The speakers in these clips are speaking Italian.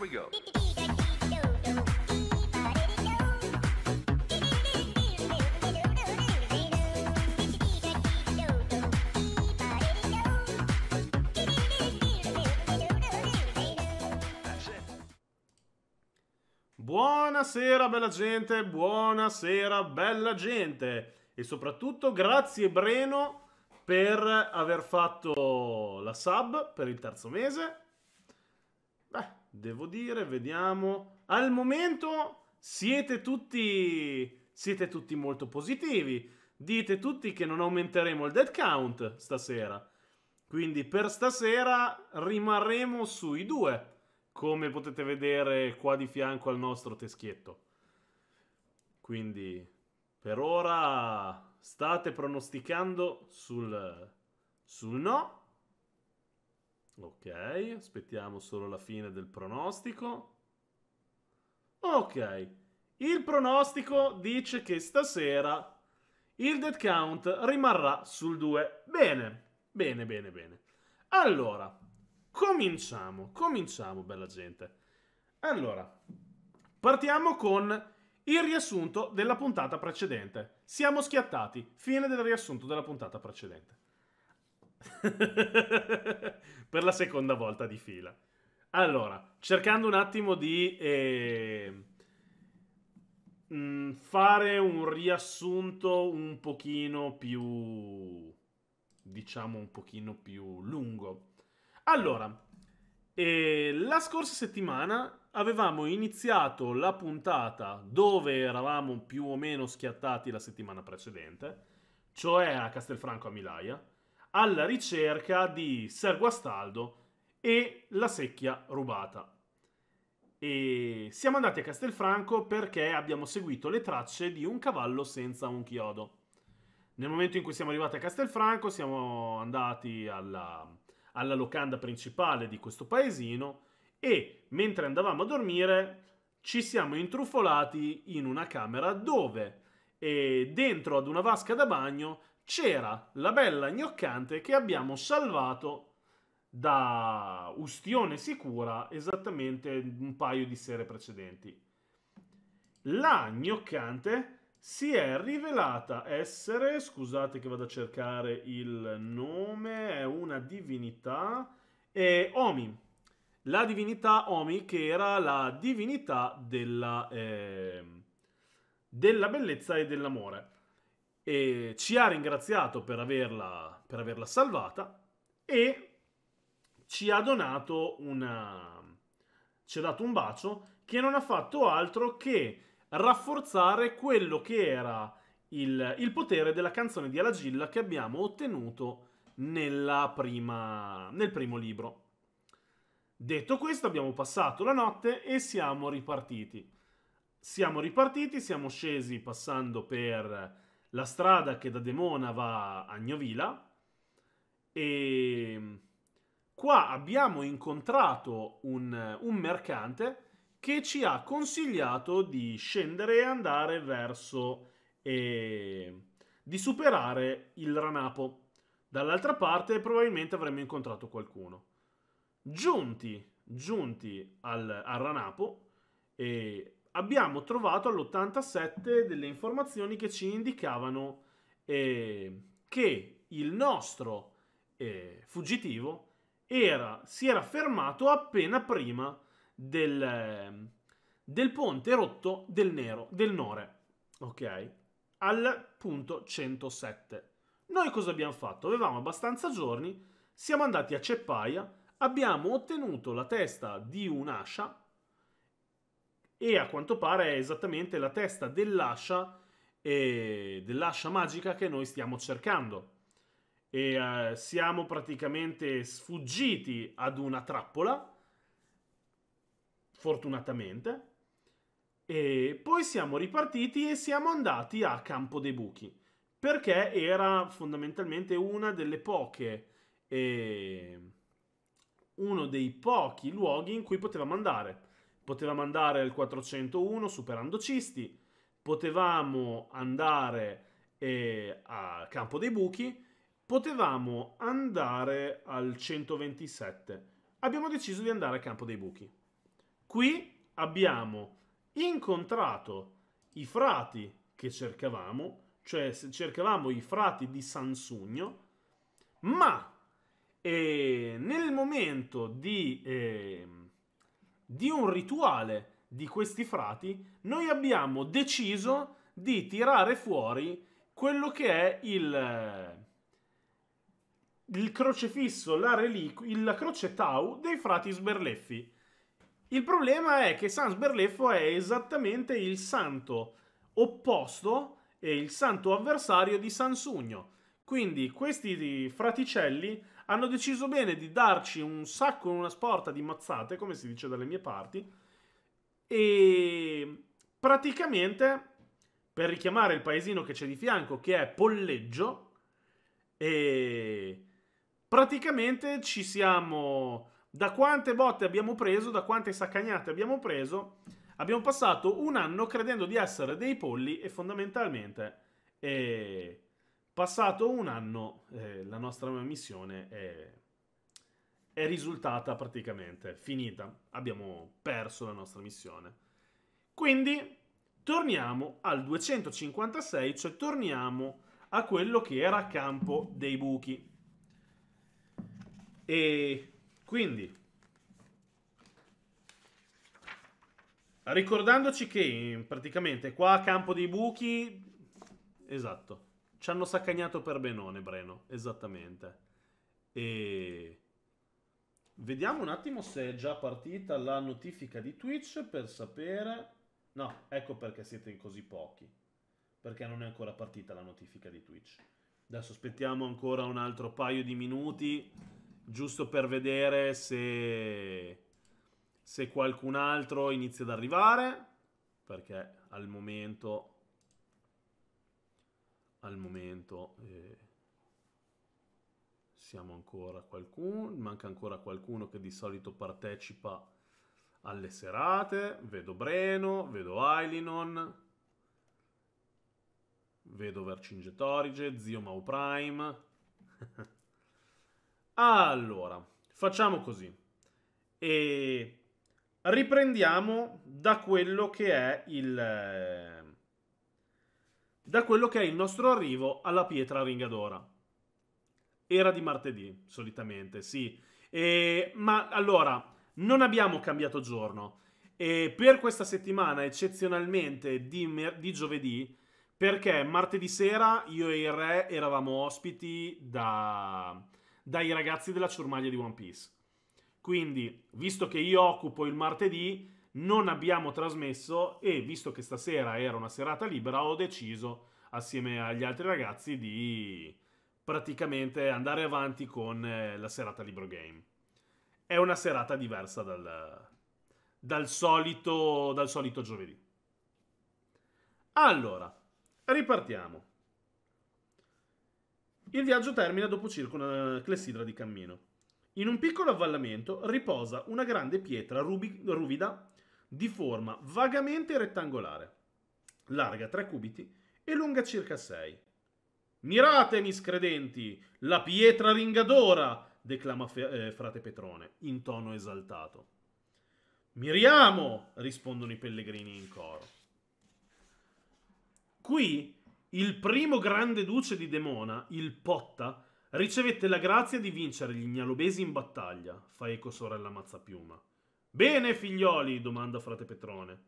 Here we go. Buonasera bella gente, buonasera bella gente e soprattutto grazie Breno per aver fatto la sub per il terzo mese. Beh, Devo dire, vediamo. Al momento siete tutti, siete tutti molto positivi. Dite tutti che non aumenteremo il dead count stasera. Quindi per stasera rimarremo sui due, come potete vedere qua di fianco al nostro teschietto. Quindi per ora state pronosticando sul, sul no Ok, aspettiamo solo la fine del pronostico. Ok, il pronostico dice che stasera il dead count rimarrà sul 2. Bene, bene, bene, bene. Allora, cominciamo, cominciamo, bella gente. Allora, partiamo con il riassunto della puntata precedente. Siamo schiattati, fine del riassunto della puntata precedente. per la seconda volta di fila. Allora, cercando un attimo di eh, fare un riassunto un pochino più, diciamo, un pochino più lungo. Allora, eh, la scorsa settimana avevamo iniziato la puntata dove eravamo più o meno schiattati la settimana precedente, cioè a Castelfranco a Milaia alla ricerca di Ser Guastaldo e la secchia rubata. E siamo andati a Castelfranco perché abbiamo seguito le tracce di un cavallo senza un chiodo. Nel momento in cui siamo arrivati a Castelfranco siamo andati alla, alla locanda principale di questo paesino e mentre andavamo a dormire ci siamo intrufolati in una camera dove eh, dentro ad una vasca da bagno c'era la bella gnoccante che abbiamo salvato da ustione sicura esattamente un paio di sere precedenti. La gnoccante si è rivelata essere, scusate che vado a cercare il nome, è una divinità, è Omi. La divinità Omi che era la divinità della, eh, della bellezza e dell'amore e ci ha ringraziato per averla, per averla salvata e ci ha donato una, ci ha dato un bacio che non ha fatto altro che rafforzare quello che era il, il potere della canzone di Alagilla che abbiamo ottenuto prima, nel primo libro. Detto questo, abbiamo passato la notte e siamo ripartiti. Siamo ripartiti, siamo scesi passando per la strada che da Demona va a Gnovila e mm, qua abbiamo incontrato un, un mercante che ci ha consigliato di scendere e andare verso e mm, di superare il Ranapo. Dall'altra parte probabilmente avremmo incontrato qualcuno. Giunti, giunti al, al Ranapo e abbiamo trovato all'87 delle informazioni che ci indicavano eh, che il nostro eh, fuggitivo era, si era fermato appena prima del, ehm, del ponte rotto del, nero, del Nore, ok? Al punto 107. Noi cosa abbiamo fatto? Avevamo abbastanza giorni, siamo andati a Ceppaia, abbiamo ottenuto la testa di un'ascia e a quanto pare è esattamente la testa dell'ascia, eh, dell'ascia magica che noi stiamo cercando. E eh, siamo praticamente sfuggiti ad una trappola, fortunatamente, e poi siamo ripartiti e siamo andati a Campo dei Buchi, perché era fondamentalmente una delle poche... Eh, uno dei pochi luoghi in cui potevamo andare potevamo andare al 401 superando Cisti, potevamo andare eh, a Campo dei Buchi, potevamo andare al 127. Abbiamo deciso di andare a Campo dei Buchi. Qui abbiamo incontrato i frati che cercavamo, cioè cercavamo i frati di Sansugno, ma eh, nel momento di eh, di un rituale di questi frati, noi abbiamo deciso di tirare fuori quello che è il, il crocefisso, la, reliqu- la croce Tau dei frati sberleffi. Il problema è che San Sberleffo è esattamente il santo opposto e il santo avversario di Sansugno. Quindi questi fraticelli hanno deciso bene di darci un sacco, una sporta di mazzate, come si dice dalle mie parti, e praticamente, per richiamare il paesino che c'è di fianco, che è Polleggio, e praticamente ci siamo... Da quante botte abbiamo preso, da quante saccagnate abbiamo preso, abbiamo passato un anno credendo di essere dei polli e fondamentalmente... E eh, Passato un anno, eh, la nostra missione è, è risultata praticamente finita. Abbiamo perso la nostra missione. Quindi torniamo al 256, cioè torniamo a quello che era campo dei buchi. E quindi, ricordandoci che praticamente qua a campo dei buchi, esatto, ci hanno saccagnato per Benone, Breno, esattamente. E... Vediamo un attimo se è già partita la notifica di Twitch per sapere... No, ecco perché siete in così pochi. Perché non è ancora partita la notifica di Twitch. Adesso aspettiamo ancora un altro paio di minuti, giusto per vedere se, se qualcun altro inizia ad arrivare, perché al momento al momento eh, siamo ancora qualcuno, manca ancora qualcuno che di solito partecipa alle serate, vedo Breno, vedo Ailinon, vedo Vercingetorige, zio Mau Prime. allora, facciamo così e riprendiamo da quello che è il da quello che è il nostro arrivo alla pietra ringadora. Era di martedì, solitamente, sì. E, ma allora, non abbiamo cambiato giorno. E per questa settimana, eccezionalmente, di, di giovedì, perché martedì sera io e il re eravamo ospiti da, dai ragazzi della ciurmaglia di One Piece. Quindi, visto che io occupo il martedì, non abbiamo trasmesso e visto che stasera era una serata libera ho deciso assieme agli altri ragazzi di praticamente andare avanti con eh, la serata libro game. È una serata diversa dal, dal, solito, dal solito giovedì. Allora, ripartiamo. Il viaggio termina dopo circa una eh, clessidra di cammino. In un piccolo avvallamento riposa una grande pietra rubi- ruvida di forma vagamente rettangolare, larga 3 cubiti e lunga circa 6. Mirate, miscredenti, la pietra ringadora, declama fe- eh, frate Petrone in tono esaltato. Miriamo, rispondono i pellegrini in coro. Qui il primo grande duce di Demona, il Potta, Ricevette la grazia di vincere gli gnalobesi in battaglia, fa eco sorella Mazzapiuma. Bene, figlioli, domanda frate Petrone.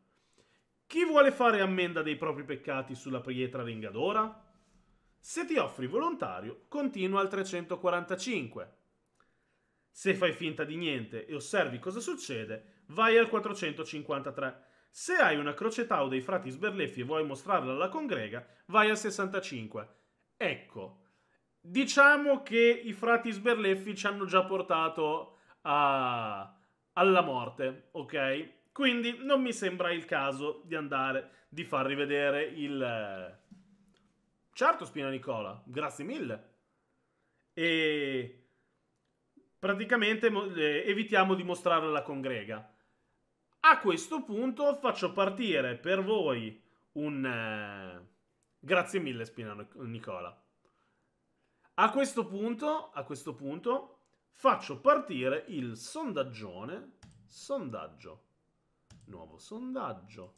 Chi vuole fare ammenda dei propri peccati sulla pietra ringadora? Se ti offri volontario, continua al 345. Se fai finta di niente e osservi cosa succede, vai al 453. Se hai una croce o dei frati sberleffi e vuoi mostrarla alla congrega, vai al 65. Ecco, Diciamo che i frati sberleffi ci hanno già portato a... alla morte, ok? Quindi non mi sembra il caso di andare, di far rivedere il... Certo Spina Nicola, grazie mille. E praticamente eh, evitiamo di mostrarlo alla congrega. A questo punto faccio partire per voi un... Eh, grazie mille Spina Nicola. A questo punto, a questo punto, faccio partire il sondaggione, sondaggio, nuovo sondaggio.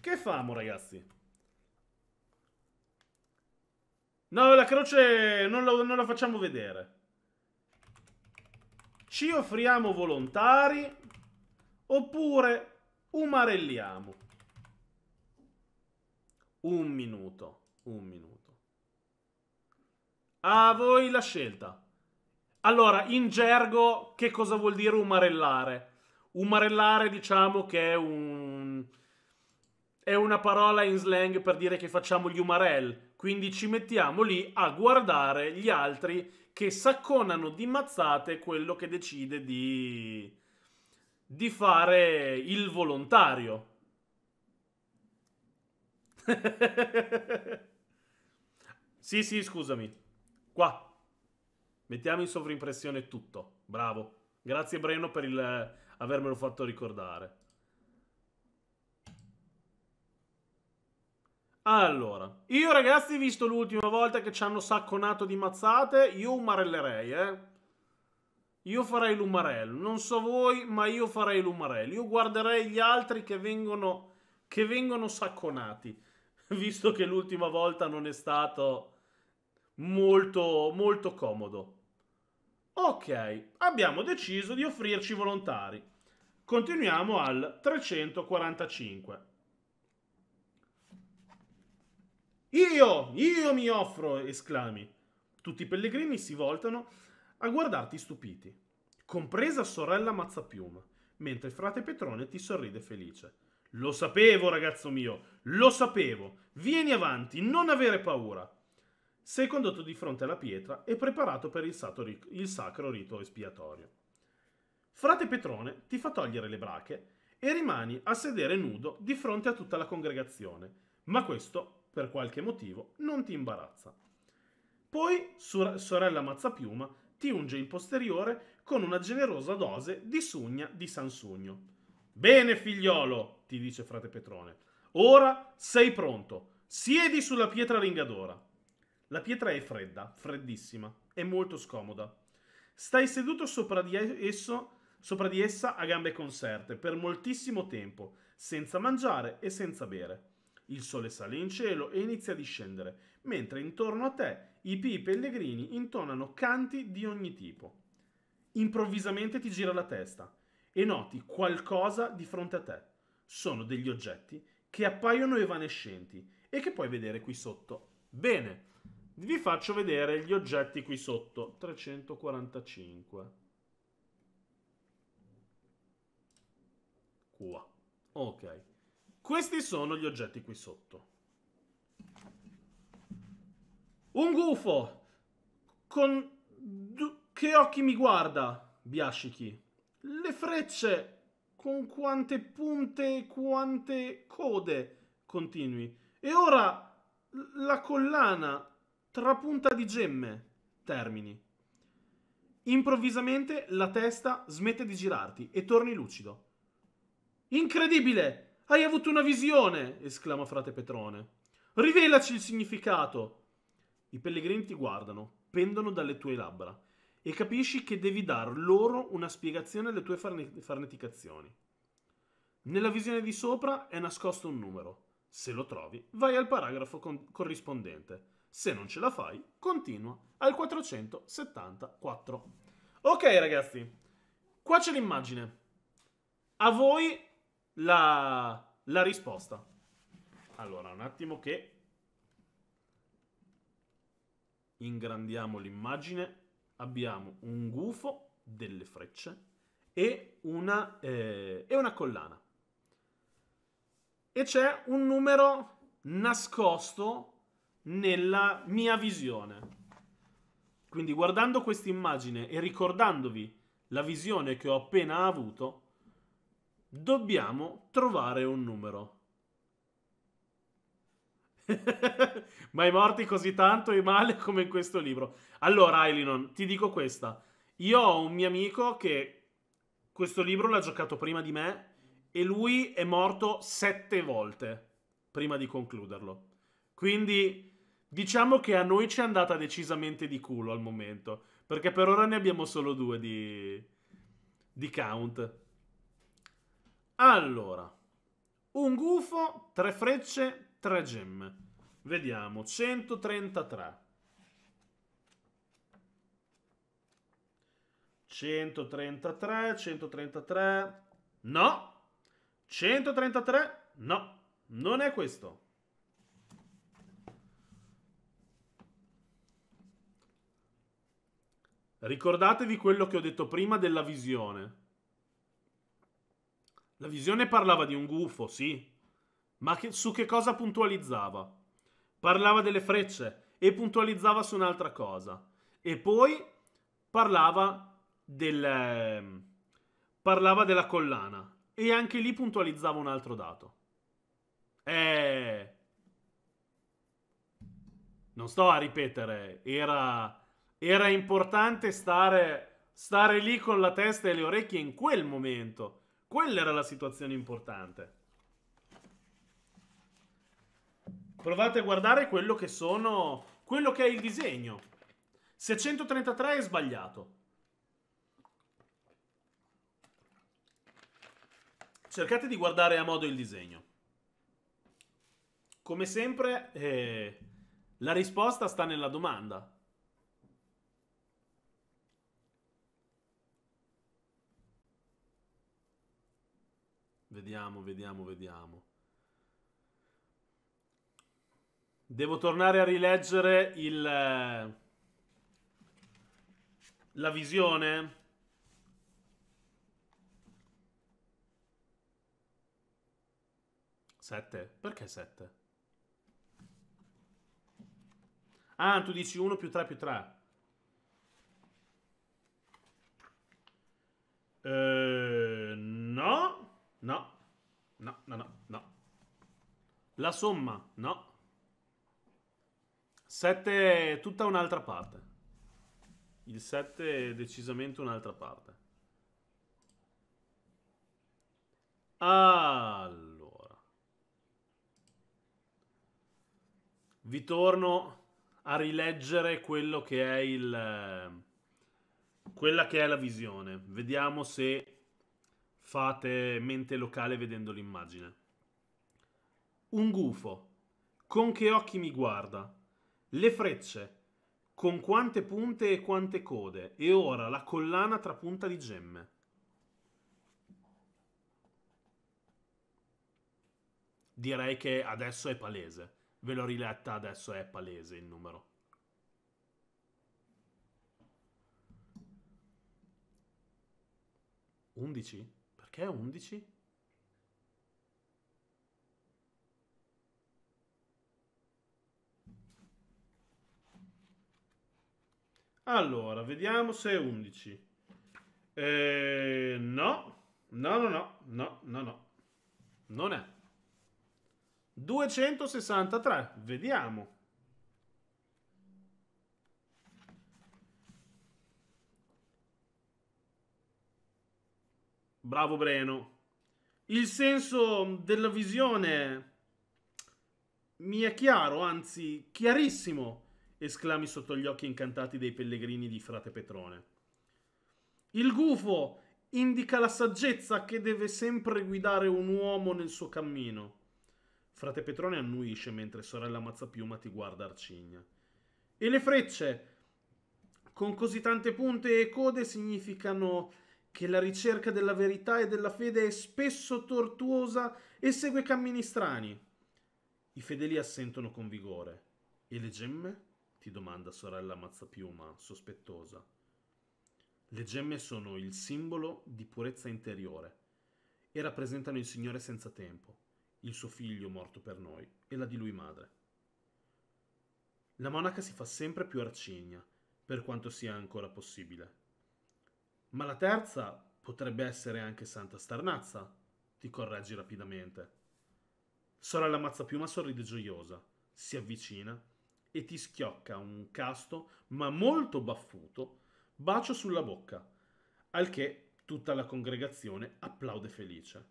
Che famo, ragazzi? No, la croce non, lo, non la facciamo vedere. Ci offriamo volontari oppure umarelliamo. Un minuto, un minuto. A voi la scelta. Allora, in gergo, che cosa vuol dire umarellare? Umarellare, diciamo che è un... È una parola in slang per dire che facciamo gli umarell. Quindi ci mettiamo lì a guardare gli altri che sacconano di mazzate quello che decide di... di fare il volontario. sì, sì, scusami. Qua. Mettiamo in sovrimpressione tutto. Bravo. Grazie Breno per il, eh, avermelo fatto ricordare. Allora, io ragazzi, visto l'ultima volta che ci hanno sacconato di mazzate, io umarellerei, eh. Io farei l'umarello. Non so voi, ma io farei l'umarello. Io guarderei gli altri che vengono, che vengono sacconati. Visto che l'ultima volta non è stato molto, molto comodo. Ok, abbiamo deciso di offrirci volontari. Continuiamo al 345. Io, io mi offro, esclami. Tutti i pellegrini si voltano a guardarti stupiti, compresa sorella Mazzapiuma, mentre frate Petrone ti sorride felice. Lo sapevo, ragazzo mio, lo sapevo. Vieni avanti, non avere paura se condotto di fronte alla pietra e preparato per il, sato, il sacro rito espiatorio. Frate Petrone ti fa togliere le brache e rimani a sedere nudo di fronte a tutta la congregazione, ma questo, per qualche motivo, non ti imbarazza. Poi sorella Mazzapiuma ti unge il posteriore con una generosa dose di sugna di Sansugno. Bene, figliolo, ti dice frate Petrone, ora sei pronto, siedi sulla pietra ringadora. La pietra è fredda, freddissima, e molto scomoda. Stai seduto sopra di, esso, sopra di essa a gambe conserte per moltissimo tempo, senza mangiare e senza bere. Il sole sale in cielo e inizia a discendere, mentre intorno a te i pii pellegrini intonano canti di ogni tipo. Improvvisamente ti gira la testa e noti qualcosa di fronte a te. Sono degli oggetti che appaiono evanescenti e che puoi vedere qui sotto. Bene, vi faccio vedere gli oggetti qui sotto. 345. Qua. Ok. Questi sono gli oggetti qui sotto. Un gufo! Con... Che occhi mi guarda, biascichi Le frecce! Con quante punte e quante code! Continui. E ora la collana Trapunta di gemme. Termini. Improvvisamente la testa smette di girarti e torni lucido. Incredibile! Hai avuto una visione! esclama frate Petrone. Rivelaci il significato! I pellegrini ti guardano, pendono dalle tue labbra e capisci che devi dar loro una spiegazione alle tue farne- farneticazioni. Nella visione di sopra è nascosto un numero. Se lo trovi, vai al paragrafo con- corrispondente. Se non ce la fai, continua al 474. Ok ragazzi, qua c'è l'immagine. A voi la, la risposta. Allora, un attimo che ingrandiamo l'immagine. Abbiamo un gufo, delle frecce e una, eh, e una collana. E c'è un numero nascosto nella mia visione. Quindi guardando questa immagine e ricordandovi la visione che ho appena avuto, dobbiamo trovare un numero. Mai morti così tanto e male come in questo libro. Allora, Ailinon, ti dico questa. Io ho un mio amico che questo libro l'ha giocato prima di me e lui è morto sette volte prima di concluderlo. Quindi Diciamo che a noi c'è andata decisamente di culo al momento. Perché per ora ne abbiamo solo due di, di count. Allora, un gufo, tre frecce, tre gemme. Vediamo, 133. 133, 133. No! 133? No, non è questo. Ricordatevi quello che ho detto prima della visione. La visione parlava di un gufo, sì, ma che, su che cosa puntualizzava? Parlava delle frecce e puntualizzava su un'altra cosa. E poi parlava del... Eh, parlava della collana e anche lì puntualizzava un altro dato. Eh... Non sto a ripetere, era era importante stare, stare lì con la testa e le orecchie in quel momento. Quella era la situazione importante. Provate a guardare quello che sono. quello che è il disegno. Se 133 è sbagliato. Cercate di guardare a modo il disegno. Come sempre, eh, la risposta sta nella domanda. Vediamo, vediamo, vediamo. Devo tornare a rileggere il... Eh, la visione? Sette? Perché sette? Ah, tu dici uno più tre più tre. Eh, no. No. No, no, no, no. La somma, no. 7 è tutta un'altra parte. Il 7 è decisamente un'altra parte. Allora. Vi torno a rileggere quello che è il... Quella che è la visione. Vediamo se fate mente locale vedendo l'immagine. Un gufo. Con che occhi mi guarda? Le frecce. Con quante punte e quante code? E ora la collana tra punta di gemme. Direi che adesso è palese. Ve l'ho riletta, adesso è palese il numero. Undici? Perché 11? Allora, vediamo se è 11. Eh, no, no, no, no, no, no, no. Non è. 263, vediamo. Bravo Breno. Il senso della visione mi è chiaro, anzi chiarissimo, esclami sotto gli occhi incantati dei pellegrini di frate Petrone. Il gufo indica la saggezza che deve sempre guidare un uomo nel suo cammino. Frate Petrone annuisce mentre sorella Mazzapiuma ti guarda arcigna. E le frecce, con così tante punte e code, significano che la ricerca della verità e della fede è spesso tortuosa e segue cammini strani. I fedeli assentono con vigore. E le gemme? ti domanda sorella Mazzapiuma, sospettosa. Le gemme sono il simbolo di purezza interiore e rappresentano il Signore senza tempo, il suo figlio morto per noi e la di lui madre. La monaca si fa sempre più arcigna, per quanto sia ancora possibile. Ma la terza potrebbe essere anche Santa Starnazza, ti correggi rapidamente. Sorella Mazzapiuma sorride gioiosa, si avvicina e ti schiocca un casto, ma molto baffuto, bacio sulla bocca, al che tutta la congregazione applaude felice.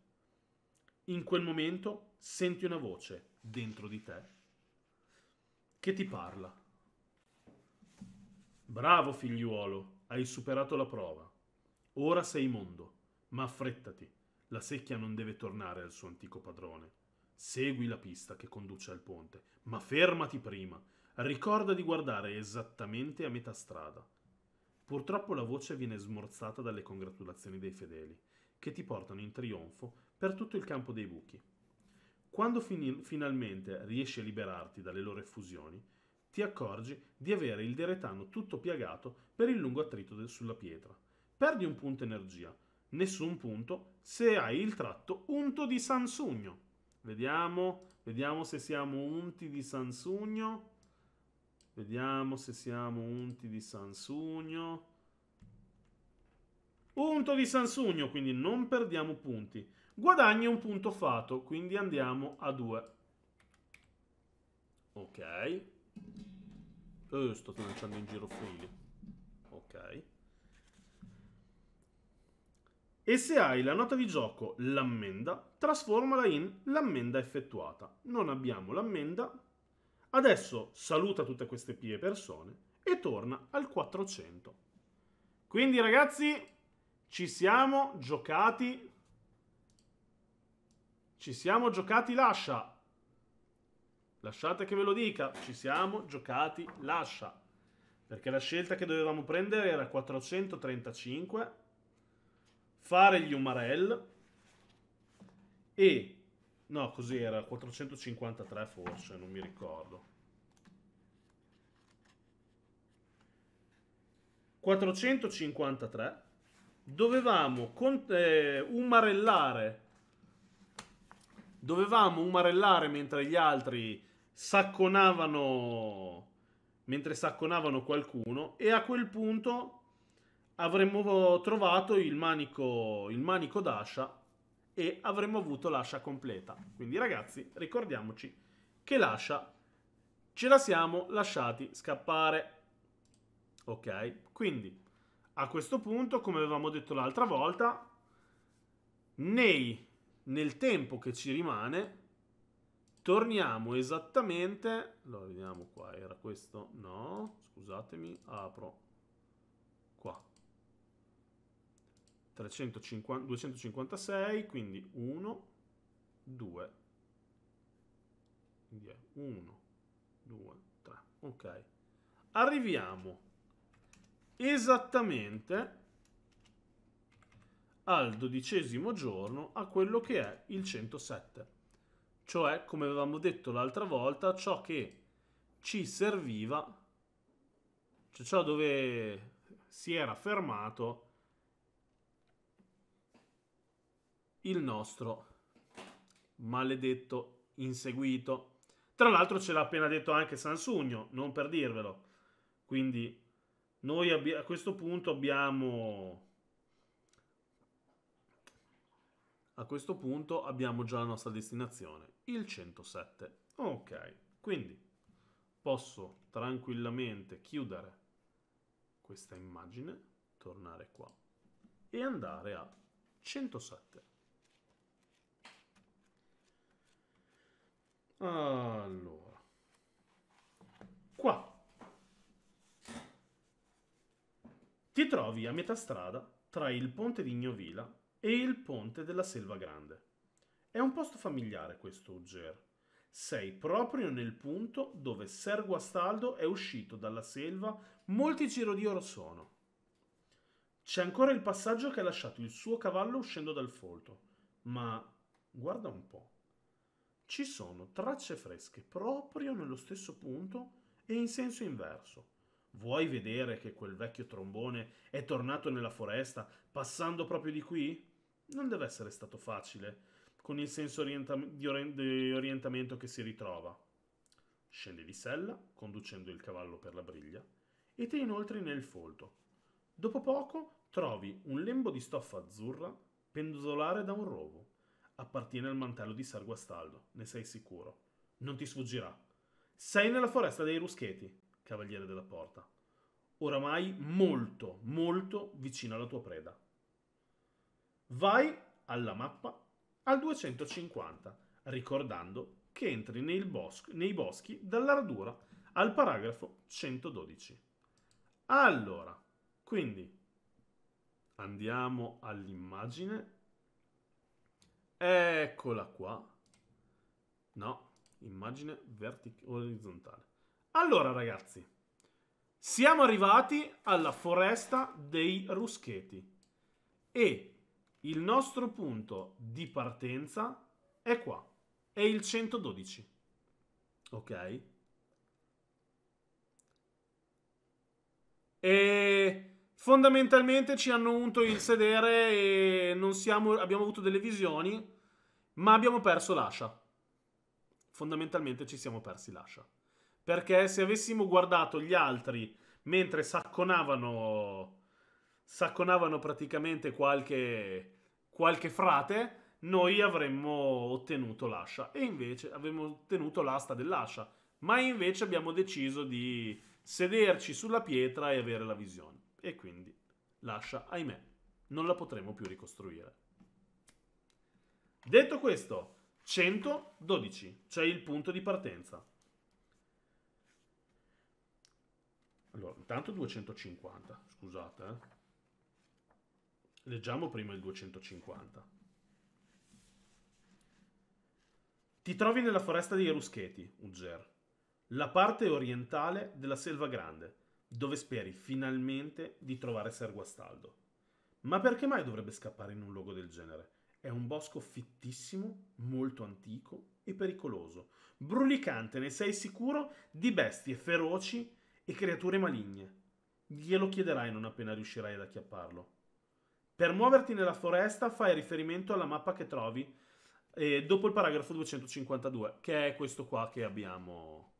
In quel momento senti una voce dentro di te che ti parla. Bravo figliuolo, hai superato la prova. Ora sei mondo, ma affrettati, la secchia non deve tornare al suo antico padrone. Segui la pista che conduce al ponte, ma fermati prima. Ricorda di guardare esattamente a metà strada. Purtroppo la voce viene smorzata dalle congratulazioni dei fedeli, che ti portano in trionfo per tutto il campo dei buchi. Quando fin- finalmente riesci a liberarti dalle loro effusioni, ti accorgi di avere il deretano tutto piagato per il lungo attrito de- sulla pietra perdi un punto energia. Nessun punto se hai il tratto unto di Sansugno. Vediamo, vediamo se siamo unti di Sansugno. Vediamo se siamo unti di Sansugno. Punto di Sansugno, quindi non perdiamo punti. Guadagna un punto fato, quindi andiamo a 2. Ok. Eh, sto lanciando in giro fili. Ok e se hai la nota di gioco l'ammenda, trasformala in l'ammenda effettuata. Non abbiamo l'ammenda, adesso saluta tutte queste pie persone e torna al 400. Quindi ragazzi, ci siamo giocati, ci siamo giocati lascia. Lasciate che ve lo dica, ci siamo giocati lascia. Perché la scelta che dovevamo prendere era 435 fare gli Umarell e... No, così cos'era? 453 forse, non mi ricordo. 453 dovevamo con, eh, umarellare dovevamo umarellare mentre gli altri sacconavano mentre sacconavano qualcuno e a quel punto avremmo trovato il manico, il manico d'ascia e avremmo avuto l'ascia completa. Quindi ragazzi, ricordiamoci che l'ascia ce la siamo lasciati scappare. Ok, quindi a questo punto, come avevamo detto l'altra volta, nei, nel tempo che ci rimane, torniamo esattamente... Lo vediamo qua, era questo? No, scusatemi, apro 350, 256, quindi 1, 2, 1, 2, 3, ok. Arriviamo esattamente al dodicesimo giorno a quello che è il 107, cioè come avevamo detto l'altra volta, ciò che ci serviva, cioè ciò dove si era fermato il nostro maledetto inseguito. Tra l'altro ce l'ha appena detto anche Sansugno, non per dirvelo. Quindi noi a questo punto abbiamo... A questo punto abbiamo già la nostra destinazione, il 107. Ok, quindi posso tranquillamente chiudere questa immagine, tornare qua e andare a 107. Allora, qua ti trovi a metà strada tra il ponte di Gnovila e il ponte della Selva Grande. È un posto familiare questo Uger. Sei proprio nel punto dove Ser Guastaldo è uscito dalla selva molti giro di oro sono. C'è ancora il passaggio che ha lasciato il suo cavallo uscendo dal folto, ma guarda un po' ci sono tracce fresche proprio nello stesso punto e in senso inverso. Vuoi vedere che quel vecchio trombone è tornato nella foresta passando proprio di qui? Non deve essere stato facile, con il senso orientam- di, or- di orientamento che si ritrova. Scende di sella, conducendo il cavallo per la briglia, e te inoltre nel folto. Dopo poco trovi un lembo di stoffa azzurra pendolare da un rovo appartiene al mantello di Sarguastaldo, ne sei sicuro. Non ti sfuggirà. Sei nella foresta dei ruscheti, cavaliere della porta. Oramai molto, molto vicino alla tua preda. Vai alla mappa al 250, ricordando che entri nei, bosch nei boschi dall'ardura al paragrafo 112. Allora, quindi andiamo all'immagine Eccola qua. No, immagine orizzontale. Allora, ragazzi, siamo arrivati alla foresta dei ruscheti. E il nostro punto di partenza è qua. È il 112. Ok? E Fondamentalmente ci hanno unto il sedere e siamo, abbiamo avuto delle visioni, ma abbiamo perso l'ascia. Fondamentalmente ci siamo persi l'ascia. Perché se avessimo guardato gli altri mentre sacconavano, sacconavano praticamente qualche, qualche frate, noi avremmo ottenuto l'ascia. E invece avremmo ottenuto l'asta dell'ascia. Ma invece abbiamo deciso di sederci sulla pietra e avere la visione e quindi lascia, ahimè, non la potremo più ricostruire. Detto questo, 112, cioè il punto di partenza. Allora, intanto 250, scusate. Eh. Leggiamo prima il 250. Ti trovi nella foresta dei Ruscheti, Uger, la parte orientale della Selva Grande, dove speri finalmente di trovare Ser Guastaldo. Ma perché mai dovrebbe scappare in un luogo del genere? È un bosco fittissimo, molto antico e pericoloso, brulicante, ne sei sicuro, di bestie feroci e creature maligne. Glielo chiederai non appena riuscirai ad acchiapparlo. Per muoverti nella foresta fai riferimento alla mappa che trovi eh, dopo il paragrafo 252, che è questo qua che abbiamo,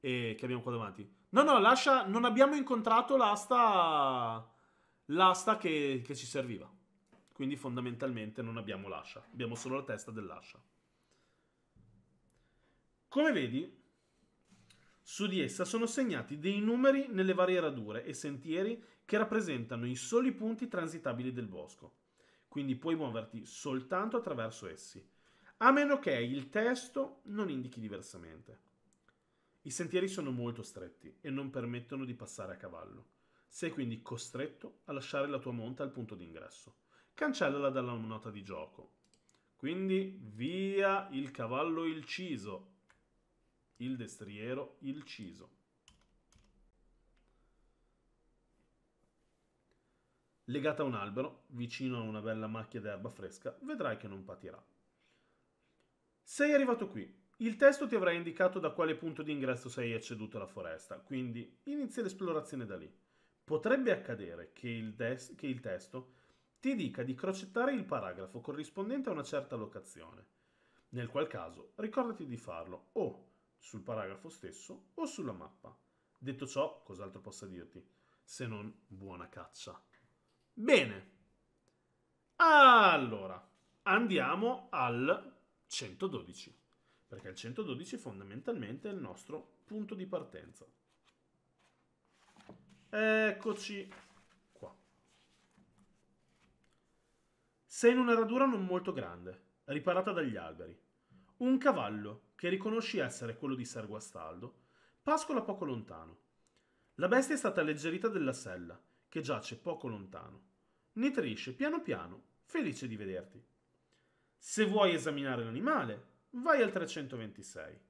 eh, che abbiamo qua davanti. No, no, lascia. Non abbiamo incontrato l'asta. L'asta che, che ci serviva. Quindi fondamentalmente non abbiamo l'ascia. Abbiamo solo la testa dell'ascia. Come vedi, su di essa sono segnati dei numeri nelle varie radure e sentieri che rappresentano i soli punti transitabili del bosco. Quindi puoi muoverti soltanto attraverso essi, a meno che il testo non indichi diversamente. I sentieri sono molto stretti e non permettono di passare a cavallo. Sei quindi costretto a lasciare la tua monta al punto d'ingresso. Cancellala dalla nota di gioco. Quindi via il cavallo ilciso. Il destriero ilciso. Legata a un albero, vicino a una bella macchia d'erba fresca, vedrai che non patirà. Sei arrivato qui, il testo ti avrà indicato da quale punto di ingresso sei acceduto alla foresta, quindi inizia l'esplorazione da lì. Potrebbe accadere che il, des- che il testo ti dica di crocettare il paragrafo corrispondente a una certa locazione. Nel qual caso, ricordati di farlo o sul paragrafo stesso o sulla mappa. Detto ciò, cos'altro possa dirti se non buona caccia? Bene. Allora, andiamo al 112 perché il 112 fondamentalmente è il nostro punto di partenza. Eccoci qua. Sei in una radura non molto grande, riparata dagli alberi. Un cavallo, che riconosci essere quello di Serguastaldo, pascola poco lontano. La bestia è stata alleggerita della sella, che giace poco lontano. Nitrisce piano piano, felice di vederti. Se vuoi esaminare l'animale, vai al 326.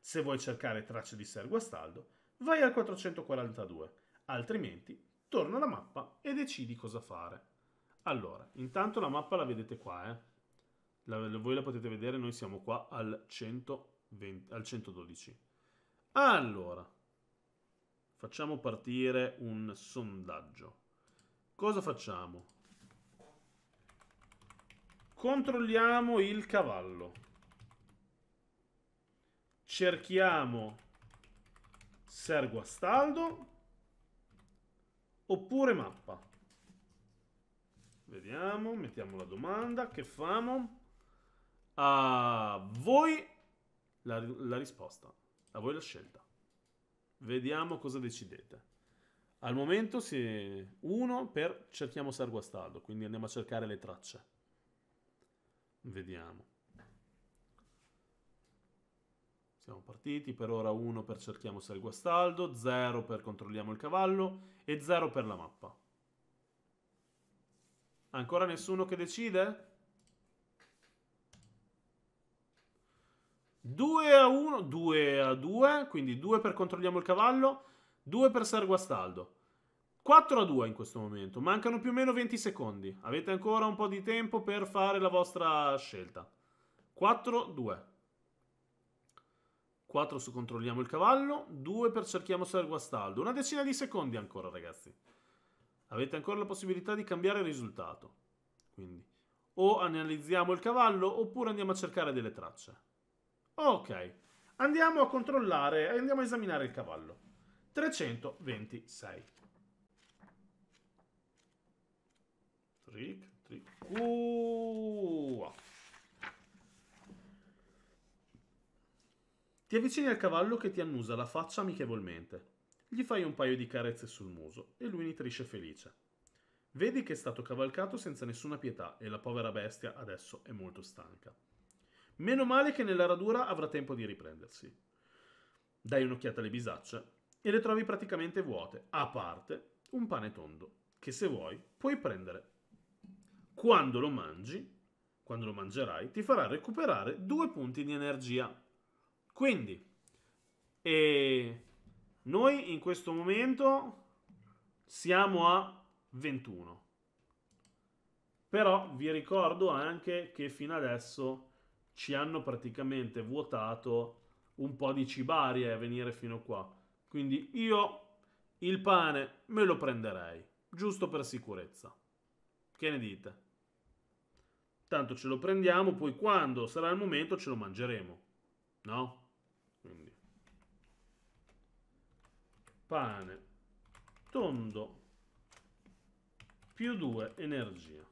Se vuoi cercare tracce di Ser Guastaldo, vai al 442, altrimenti torna alla mappa e decidi cosa fare. Allora, intanto la mappa la vedete qua, eh? la, voi la potete vedere, noi siamo qua al, 120, al 112. Allora, facciamo partire un sondaggio. Cosa facciamo? Controlliamo il cavallo cerchiamo Serguastaldo oppure mappa. Vediamo, mettiamo la domanda, che famo? A voi la, la risposta, a voi la scelta. Vediamo cosa decidete. Al momento si uno per cerchiamo Serguastaldo, quindi andiamo a cercare le tracce. Vediamo. Siamo partiti, per ora 1 per cerchiamo se il guastaldo, 0 per controlliamo il cavallo e 0 per la mappa. Ancora nessuno che decide? 2 a 1, 2 a 2, quindi 2 per controlliamo il cavallo, 2 per Ser Guastaldo. 4 a 2 in questo momento, mancano più o meno 20 secondi. Avete ancora un po' di tempo per fare la vostra scelta. 4 a 2. 4 su controlliamo il cavallo, 2 per cerchiamo se guastaldo. Una decina di secondi ancora, ragazzi. Avete ancora la possibilità di cambiare il risultato. Quindi, o analizziamo il cavallo, oppure andiamo a cercare delle tracce. Ok, andiamo a controllare andiamo a esaminare il cavallo. 326. Trick, trick. Uh, Ti avvicini al cavallo che ti annusa la faccia amichevolmente. Gli fai un paio di carezze sul muso e lui nitrisce felice. Vedi che è stato cavalcato senza nessuna pietà e la povera bestia adesso è molto stanca. Meno male che nella radura avrà tempo di riprendersi. Dai un'occhiata alle bisacce e le trovi praticamente vuote, a parte un pane tondo, che se vuoi puoi prendere. Quando lo mangi, quando lo mangerai, ti farà recuperare due punti di energia. Quindi, eh, noi in questo momento siamo a 21. Però vi ricordo anche che fino adesso ci hanno praticamente vuotato un po' di cibarie a venire fino qua. Quindi io il pane me lo prenderei, giusto per sicurezza. Che ne dite? Tanto ce lo prendiamo, poi quando sarà il momento ce lo mangeremo. No? pane tondo più 2 energia.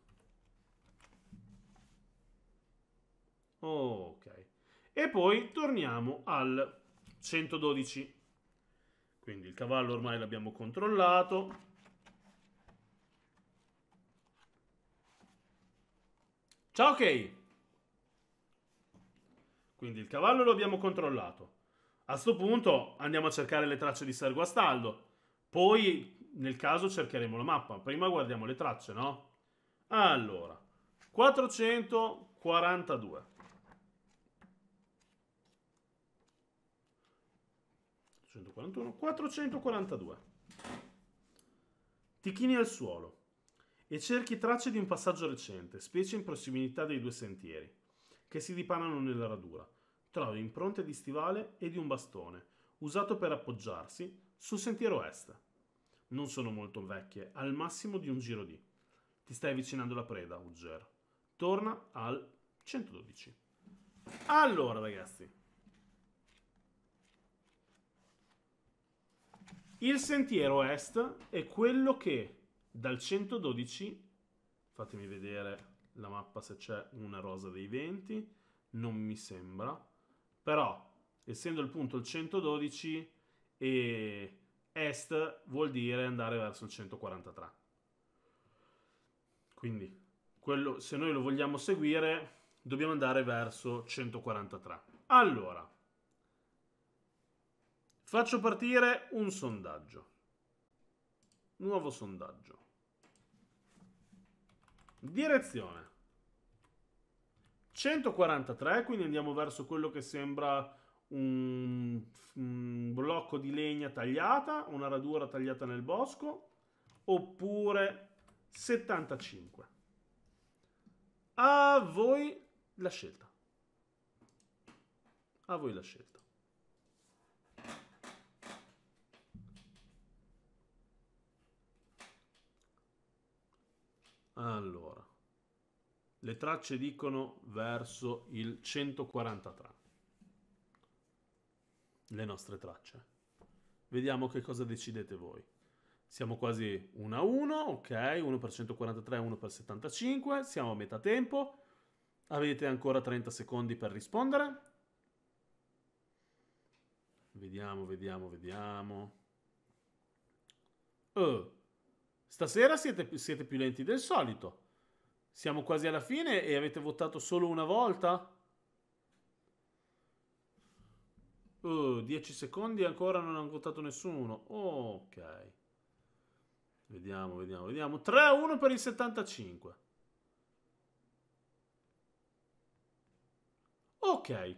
Ok. E poi torniamo al 112. Quindi il cavallo ormai l'abbiamo controllato. Ciao, ok. Quindi il cavallo lo abbiamo controllato. A questo punto andiamo a cercare le tracce di Sergo Astaldo. Poi, nel caso, cercheremo la mappa. Prima guardiamo le tracce, no? Allora, 442. ...441, 442. Ti chini al suolo e cerchi tracce di un passaggio recente, specie in prossimità dei due sentieri, che si dipanano nella radura trova impronte di stivale e di un bastone, usato per appoggiarsi, sul sentiero est. Non sono molto vecchie, al massimo di un giro di. Ti stai avvicinando la preda, Uggero. Torna al 112. Allora, ragazzi. Il sentiero est è quello che dal 112, fatemi vedere la mappa se c'è una rosa dei venti, non mi sembra, però, essendo il punto il 112, e est vuol dire andare verso il 143. Quindi, quello, se noi lo vogliamo seguire, dobbiamo andare verso 143. Allora, faccio partire un sondaggio. Nuovo sondaggio. Direzione. 143, quindi andiamo verso quello che sembra un, un blocco di legna tagliata, una radura tagliata nel bosco, oppure 75. A voi la scelta. A voi la scelta. Allora. Le tracce dicono verso il 143. Le nostre tracce. Vediamo che cosa decidete voi. Siamo quasi 1 a 1, ok, 1 per 143, 1 per 75, siamo a metà tempo. Avete ancora 30 secondi per rispondere. Vediamo, vediamo, vediamo. Oh, stasera siete, siete più lenti del solito. Siamo quasi alla fine e avete votato solo una volta? Oh, 10 secondi e ancora non hanno votato nessuno. Ok. Vediamo, vediamo, vediamo. 3 a 1 per il 75. Ok.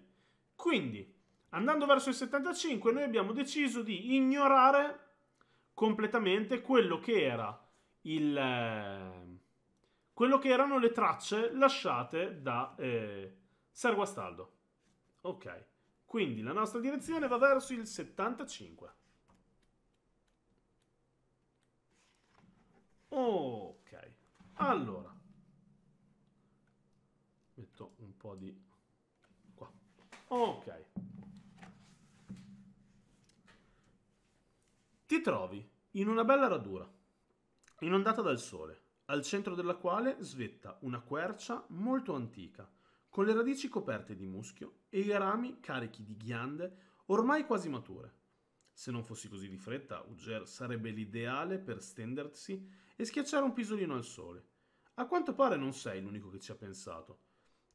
Quindi, andando verso il 75, noi abbiamo deciso di ignorare completamente quello che era il eh, quello che erano le tracce lasciate da eh, Ser Guastaldo. Ok, quindi la nostra direzione va verso il 75. Ok, allora, metto un po' di qua. Ok. Ti trovi in una bella radura, inondata dal sole al centro della quale svetta una quercia molto antica, con le radici coperte di muschio e i rami carichi di ghiande ormai quasi mature. Se non fossi così di fretta, Uger sarebbe l'ideale per stendersi e schiacciare un pisolino al sole. A quanto pare non sei l'unico che ci ha pensato.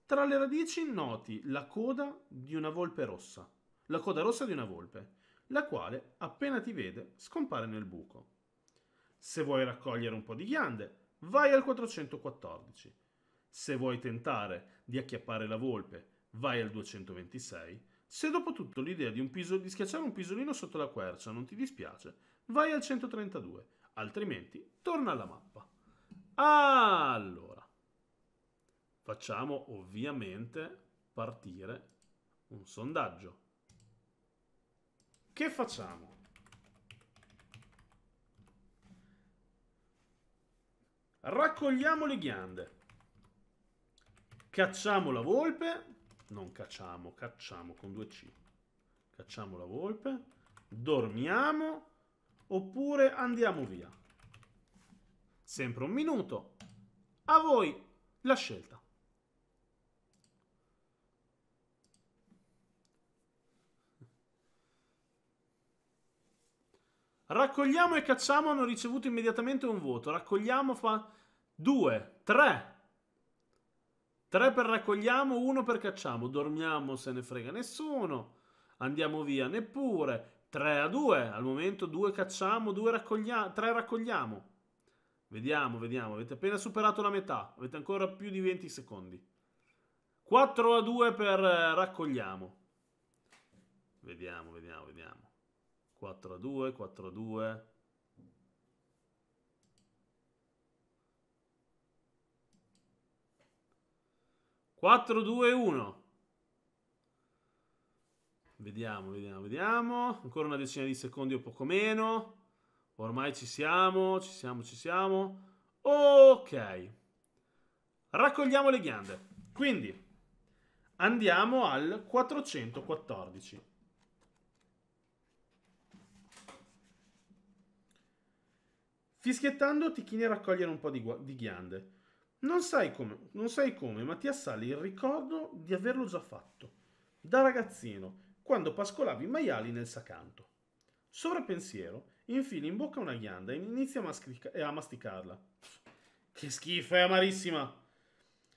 Tra le radici noti la coda di una volpe rossa, la coda rossa di una volpe, la quale, appena ti vede, scompare nel buco. Se vuoi raccogliere un po' di ghiande, vai al 414. Se vuoi tentare di acchiappare la volpe, vai al 226. Se dopo tutto l'idea di, piso, di schiacciare un pisolino sotto la quercia non ti dispiace, vai al 132, altrimenti torna alla mappa. Allora, facciamo ovviamente partire un sondaggio. Che facciamo? Raccogliamo le ghiande. Cacciamo la volpe. Non cacciamo, cacciamo con due c Cacciamo la volpe. Dormiamo. Oppure andiamo via. Sempre un minuto. A voi la scelta. Raccogliamo e cacciamo hanno ricevuto immediatamente un voto. Raccogliamo fa 2, 3. 3 per raccogliamo, 1 per cacciamo. Dormiamo, se ne frega nessuno. Andiamo via, neppure. 3 a 2. Al momento 2 cacciamo, 2 raccogliamo, 3 raccogliamo. Vediamo, vediamo. Avete appena superato la metà. Avete ancora più di 20 secondi. 4 a 2 per eh, raccogliamo. Vediamo, vediamo, vediamo. 4 a 2, 4 a 2. Quattro, due, uno. Vediamo, vediamo, vediamo. Ancora una decina di secondi o poco meno. Ormai ci siamo, ci siamo, ci siamo. Ok. Raccogliamo le ghiande. Quindi andiamo al 414. Fischiettando, Tichini raccoglie un po' di, di ghiande. Non sai, come, non sai come, ma ti assale il ricordo di averlo già fatto, da ragazzino, quando pascolavi maiali nel sacanto. Sovrapensiero, infili in bocca una ghianda e inizia a, a masticarla. Che schifo, è amarissima!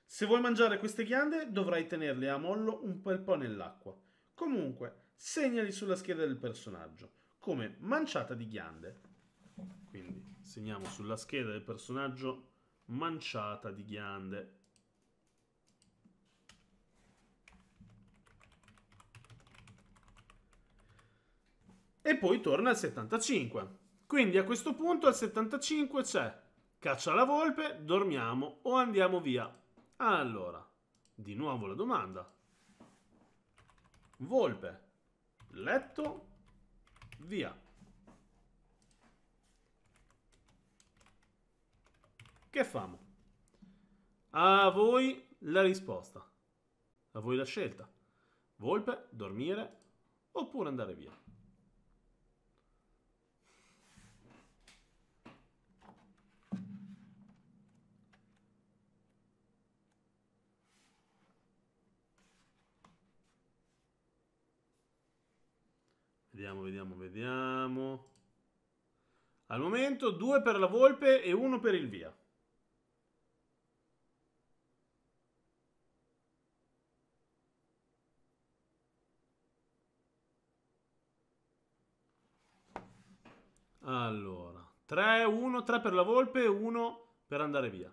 Se vuoi mangiare queste ghiande, dovrai tenerle a mollo un bel po' nell'acqua. Comunque, segnali sulla scheda del personaggio, come manciata di ghiande. Quindi, Segniamo sulla scheda del personaggio manciata di ghiande. E poi torna al 75. Quindi a questo punto al 75 c'è caccia la volpe, dormiamo o andiamo via. Allora, di nuovo la domanda. Volpe, letto, via. Che famo? A voi la risposta. A voi la scelta. Volpe, dormire oppure andare via. Vediamo, vediamo, vediamo. Al momento due per la Volpe e uno per il via. 3, 1, 3 per la Volpe, 1 per andare via.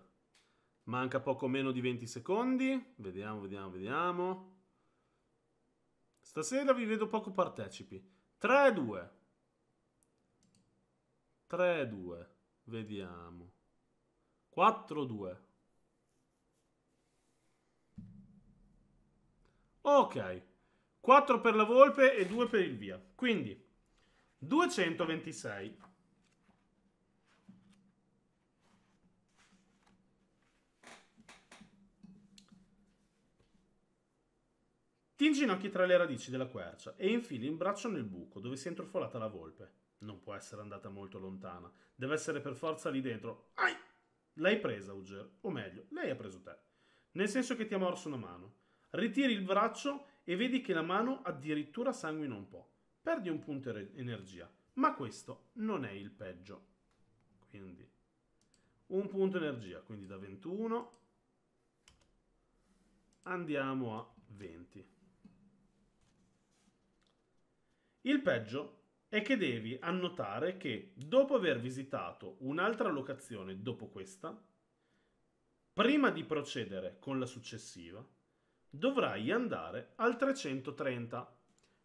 Manca poco meno di 20 secondi. Vediamo, vediamo, vediamo. Stasera vi vedo poco partecipi. 3, 2. 3, 2. Vediamo. 4, 2. Ok. 4 per la Volpe e 2 per il via. Quindi 226 Ti inginocchi tra le radici della quercia e infili un braccio nel buco dove si è intrufolata la volpe. Non può essere andata molto lontana. Deve essere per forza lì dentro. Ai! L'hai presa, Uger. O meglio, lei ha preso te. Nel senso che ti ha morso una mano. Ritiri il braccio e vedi che la mano addirittura sanguina un po'. Perdi un punto di energia. Ma questo non è il peggio. Quindi... Un punto energia. Quindi da 21... Andiamo a 20. Il peggio è che devi annotare che dopo aver visitato un'altra locazione dopo questa, prima di procedere con la successiva, dovrai andare al 330.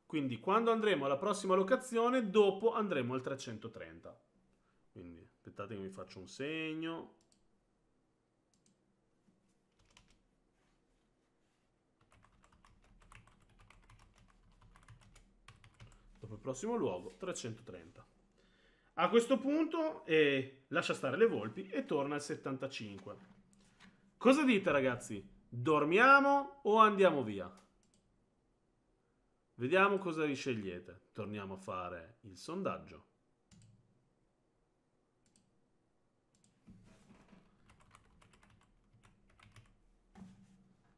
Quindi quando andremo alla prossima locazione, dopo andremo al 330. Quindi aspettate che mi faccio un segno. Dopo il prossimo luogo, 330. A questo punto eh, lascia stare le volpi e torna al 75. Cosa dite ragazzi? Dormiamo o andiamo via? Vediamo cosa riscegliete. Torniamo a fare il sondaggio.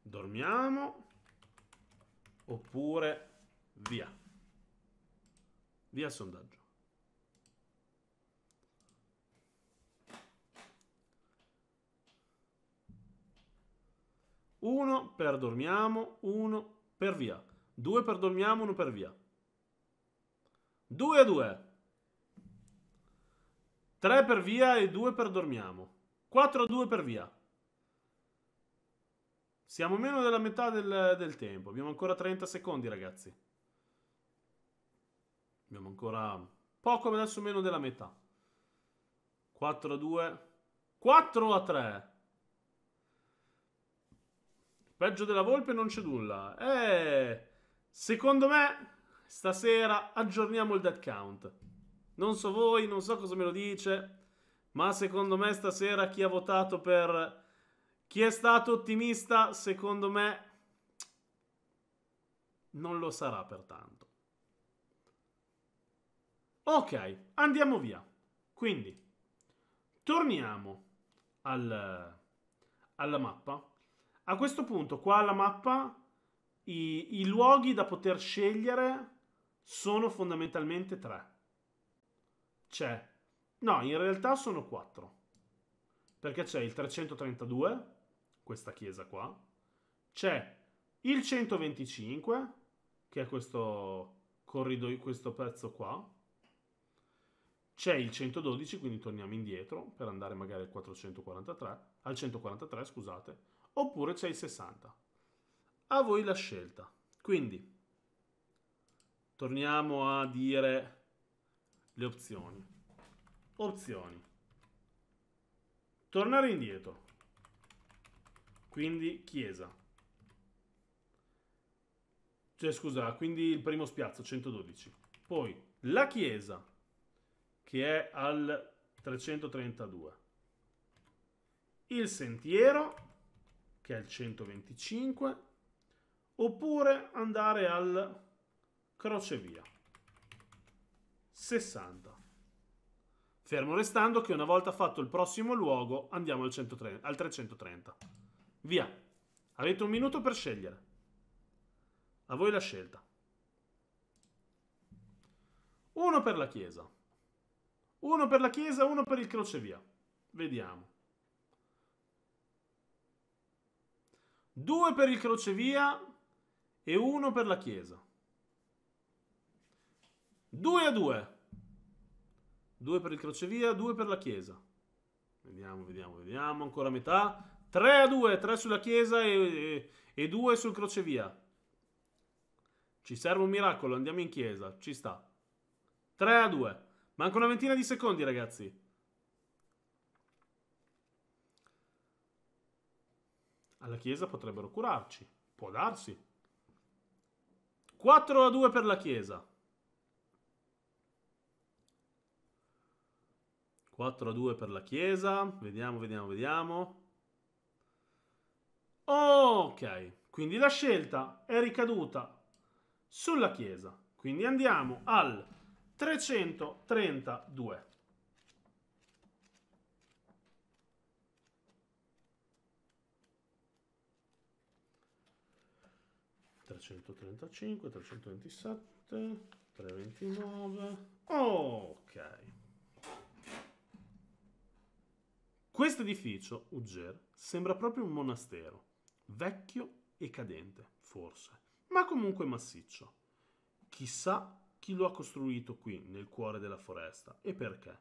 Dormiamo oppure via. Via il sondaggio. Uno per dormiamo, uno per via. Due per dormiamo, uno per via. 2 a 2. 3 per via e 2 per dormiamo. 4 a 2 per via. Siamo meno della metà del, del tempo. Abbiamo ancora 30 secondi, ragazzi. Abbiamo ancora poco, adesso meno della metà. 4 a 2. 4 a 3. Peggio della Volpe non c'è nulla. Eh, secondo me stasera aggiorniamo il dead count. Non so voi, non so cosa me lo dice, ma secondo me stasera chi ha votato per... Chi è stato ottimista, secondo me, non lo sarà per tanto. Ok, andiamo via. Quindi, torniamo al, alla mappa. A questo punto, qua alla mappa, i, i luoghi da poter scegliere sono fondamentalmente tre. C'è... No, in realtà sono quattro. Perché c'è il 332, questa chiesa qua. C'è il 125, che è questo corridoio, questo pezzo qua c'è il 112, quindi torniamo indietro per andare magari al 443, al 143, scusate, oppure c'è il 60. A voi la scelta. Quindi torniamo a dire le opzioni. Opzioni. Tornare indietro. Quindi chiesa. Cioè scusa, quindi il primo spiazzo 112. Poi la chiesa che è al 332. Il sentiero, che è al 125, oppure andare al crocevia. 60. Fermo restando che una volta fatto il prossimo luogo andiamo al, 130, al 330. Via. Avete un minuto per scegliere. A voi la scelta. Uno per la chiesa. Uno per la chiesa, uno per il crocevia. Vediamo. Due per il crocevia e uno per la chiesa. Due a due. Due per il crocevia, due per la chiesa. Vediamo, vediamo, vediamo. Ancora metà. Tre a due. Tre sulla chiesa e, e, e 2 sul crocevia. Ci serve un miracolo, andiamo in chiesa, ci sta. Tre a due. Manca una ventina di secondi, ragazzi. Alla Chiesa potrebbero curarci. Può darsi. 4 a 2 per la Chiesa. 4 a 2 per la Chiesa. Vediamo, vediamo, vediamo. Ok. Quindi la scelta è ricaduta sulla Chiesa. Quindi andiamo al 332. Trecentotrentacinque, trecentoventisette, treventinove. Ok. Questo edificio, Uger, sembra proprio un monastero, vecchio e cadente, forse, ma comunque massiccio. Chissà chi lo ha costruito qui, nel cuore della foresta, e perché.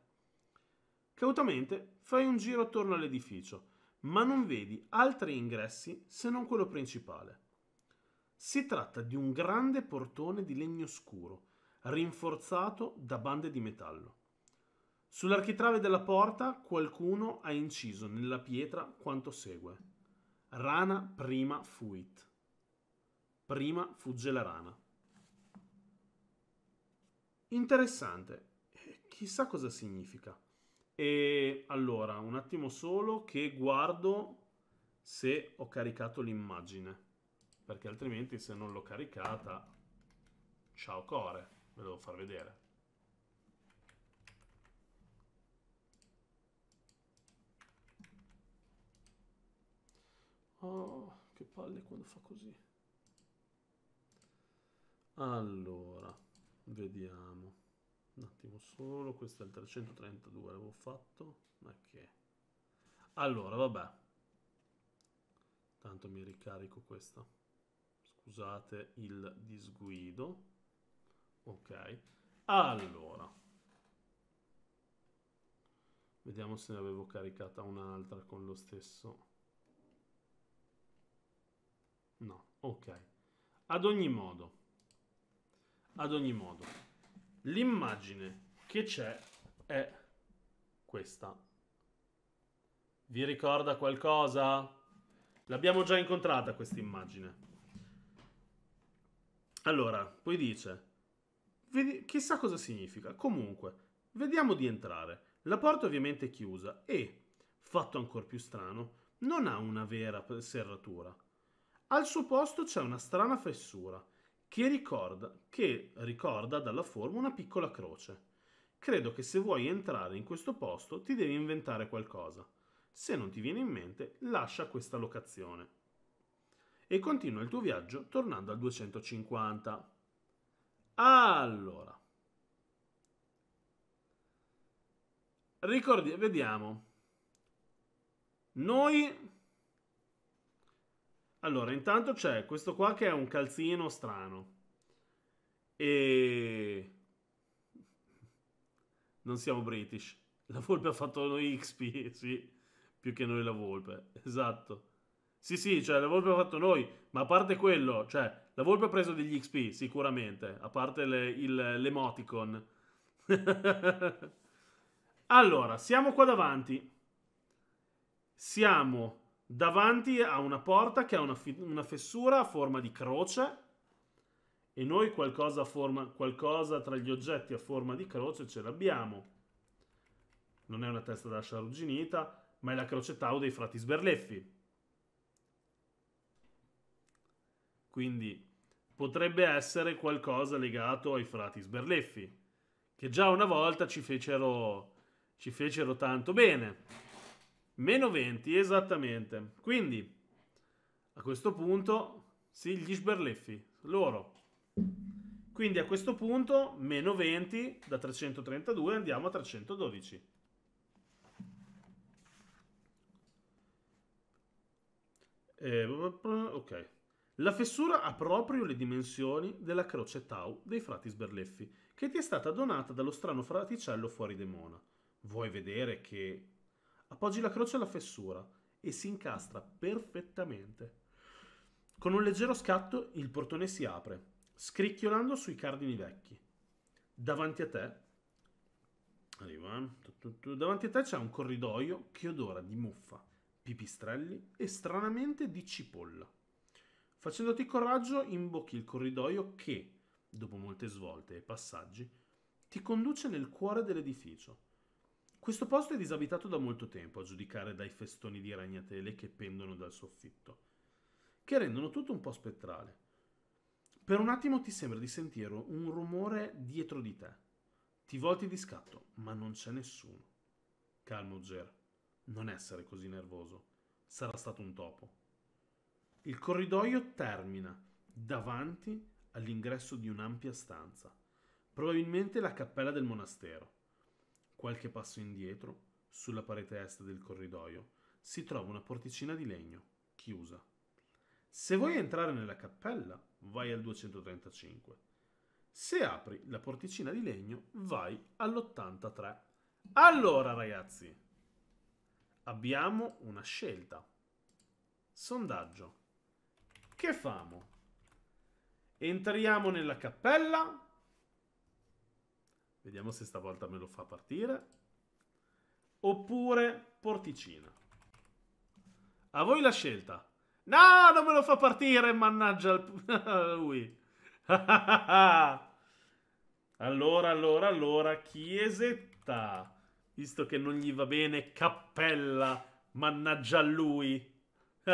Cautamente fai un giro attorno all'edificio, ma non vedi altri ingressi se non quello principale. Si tratta di un grande portone di legno scuro, rinforzato da bande di metallo. Sull'architrave della porta qualcuno ha inciso nella pietra quanto segue. Rana prima fuit. Prima fugge la rana. Interessante. Eh, chissà cosa significa. E allora, un attimo solo che guardo se ho caricato l'immagine. Perché altrimenti se non l'ho caricata... Ciao core, ve lo devo far vedere. Oh, che palle quando fa così. Allora vediamo un attimo solo questo è il 332 l'avevo fatto ma che allora vabbè tanto mi ricarico questa scusate il disguido ok allora vediamo se ne avevo caricata un'altra con lo stesso no ok ad ogni modo ad ogni modo, l'immagine che c'è è questa. Vi ricorda qualcosa? L'abbiamo già incontrata questa immagine. Allora, poi dice, vedi, chissà cosa significa. Comunque, vediamo di entrare. La porta ovviamente è chiusa e, fatto ancora più strano, non ha una vera serratura. Al suo posto c'è una strana fessura che ricorda, che ricorda dalla forma una piccola croce. Credo che se vuoi entrare in questo posto ti devi inventare qualcosa. Se non ti viene in mente, lascia questa locazione. E continua il tuo viaggio tornando al 250. Allora. Ricordi, vediamo. Noi allora, intanto c'è questo qua che è un calzino strano. E... Non siamo british. La volpe ha fatto noi XP, sì. Più che noi la volpe, esatto. Sì, sì, cioè la volpe ha fatto noi, ma a parte quello, cioè la volpe ha preso degli XP sicuramente, a parte le, il, l'emoticon. allora, siamo qua davanti. Siamo davanti a una porta che ha una, una fessura a forma di croce e noi qualcosa, a forma, qualcosa, tra gli oggetti a forma di croce ce l'abbiamo. Non è una testa d'ascia arrugginita, ma è la croce tau dei frati sberleffi. Quindi potrebbe essere qualcosa legato ai frati sberleffi, che già una volta ci fecero, ci fecero tanto bene. Meno 20, esattamente. Quindi, a questo punto, sì, gli sberleffi, loro. Quindi a questo punto, meno 20 da 332 andiamo a 312. E, eh, ok. La fessura ha proprio le dimensioni della croce Tau dei frati sberleffi, che ti è stata donata dallo strano fraticello fuori Demona. Vuoi vedere che Appoggi la croce alla fessura e si incastra perfettamente. Con un leggero scatto il portone si apre, scricchiolando sui cardini vecchi. Davanti a te arriva, eh, davanti a te c'è un corridoio che odora di muffa, pipistrelli e stranamente di cipolla. Facendoti coraggio imbocchi il corridoio che, dopo molte svolte e passaggi, ti conduce nel cuore dell'edificio. Questo posto è disabitato da molto tempo, a giudicare dai festoni di ragnatele che pendono dal soffitto, che rendono tutto un po' spettrale. Per un attimo ti sembra di sentire un rumore dietro di te. Ti volti di scatto, ma non c'è nessuno. Calmo, Ger. Non essere così nervoso. Sarà stato un topo. Il corridoio termina davanti all'ingresso di un'ampia stanza, probabilmente la cappella del monastero. Qualche passo indietro, sulla parete est del corridoio, si trova una porticina di legno, chiusa. Se vuoi entrare nella cappella, vai al 235. Se apri la porticina di legno, vai all'83. Allora, ragazzi, abbiamo una scelta. Sondaggio. Che famo? Entriamo nella cappella Vediamo se stavolta me lo fa partire. Oppure porticina. A voi la scelta. No, non me lo fa partire, mannaggia lui. allora, allora, allora, chiesetta. Visto che non gli va bene, cappella, mannaggia lui.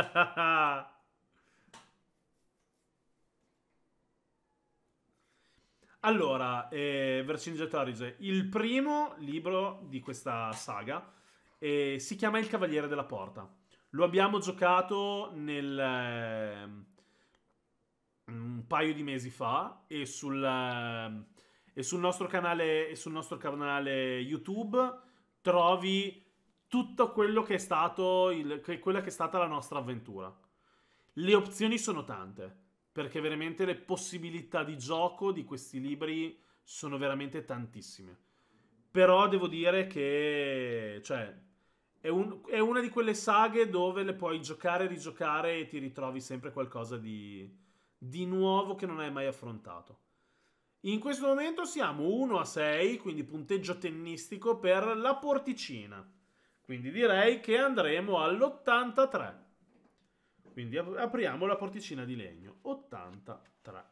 Allora, eh, Vercingetorige, il primo libro di questa saga eh, si chiama Il Cavaliere della Porta. Lo abbiamo giocato nel, eh, un paio di mesi fa e sul, eh, e sul, nostro, canale, e sul nostro canale YouTube trovi tutto quello che è stato il, quella che è stata la nostra avventura. Le opzioni sono tante perché veramente le possibilità di gioco di questi libri sono veramente tantissime. Però devo dire che, cioè, è, un, è una di quelle saghe dove le puoi giocare, e rigiocare e ti ritrovi sempre qualcosa di, di nuovo che non hai mai affrontato. In questo momento siamo 1 a 6, quindi punteggio tennistico per la porticina. Quindi direi che andremo all'83. Quindi apriamo la porticina di legno. 83.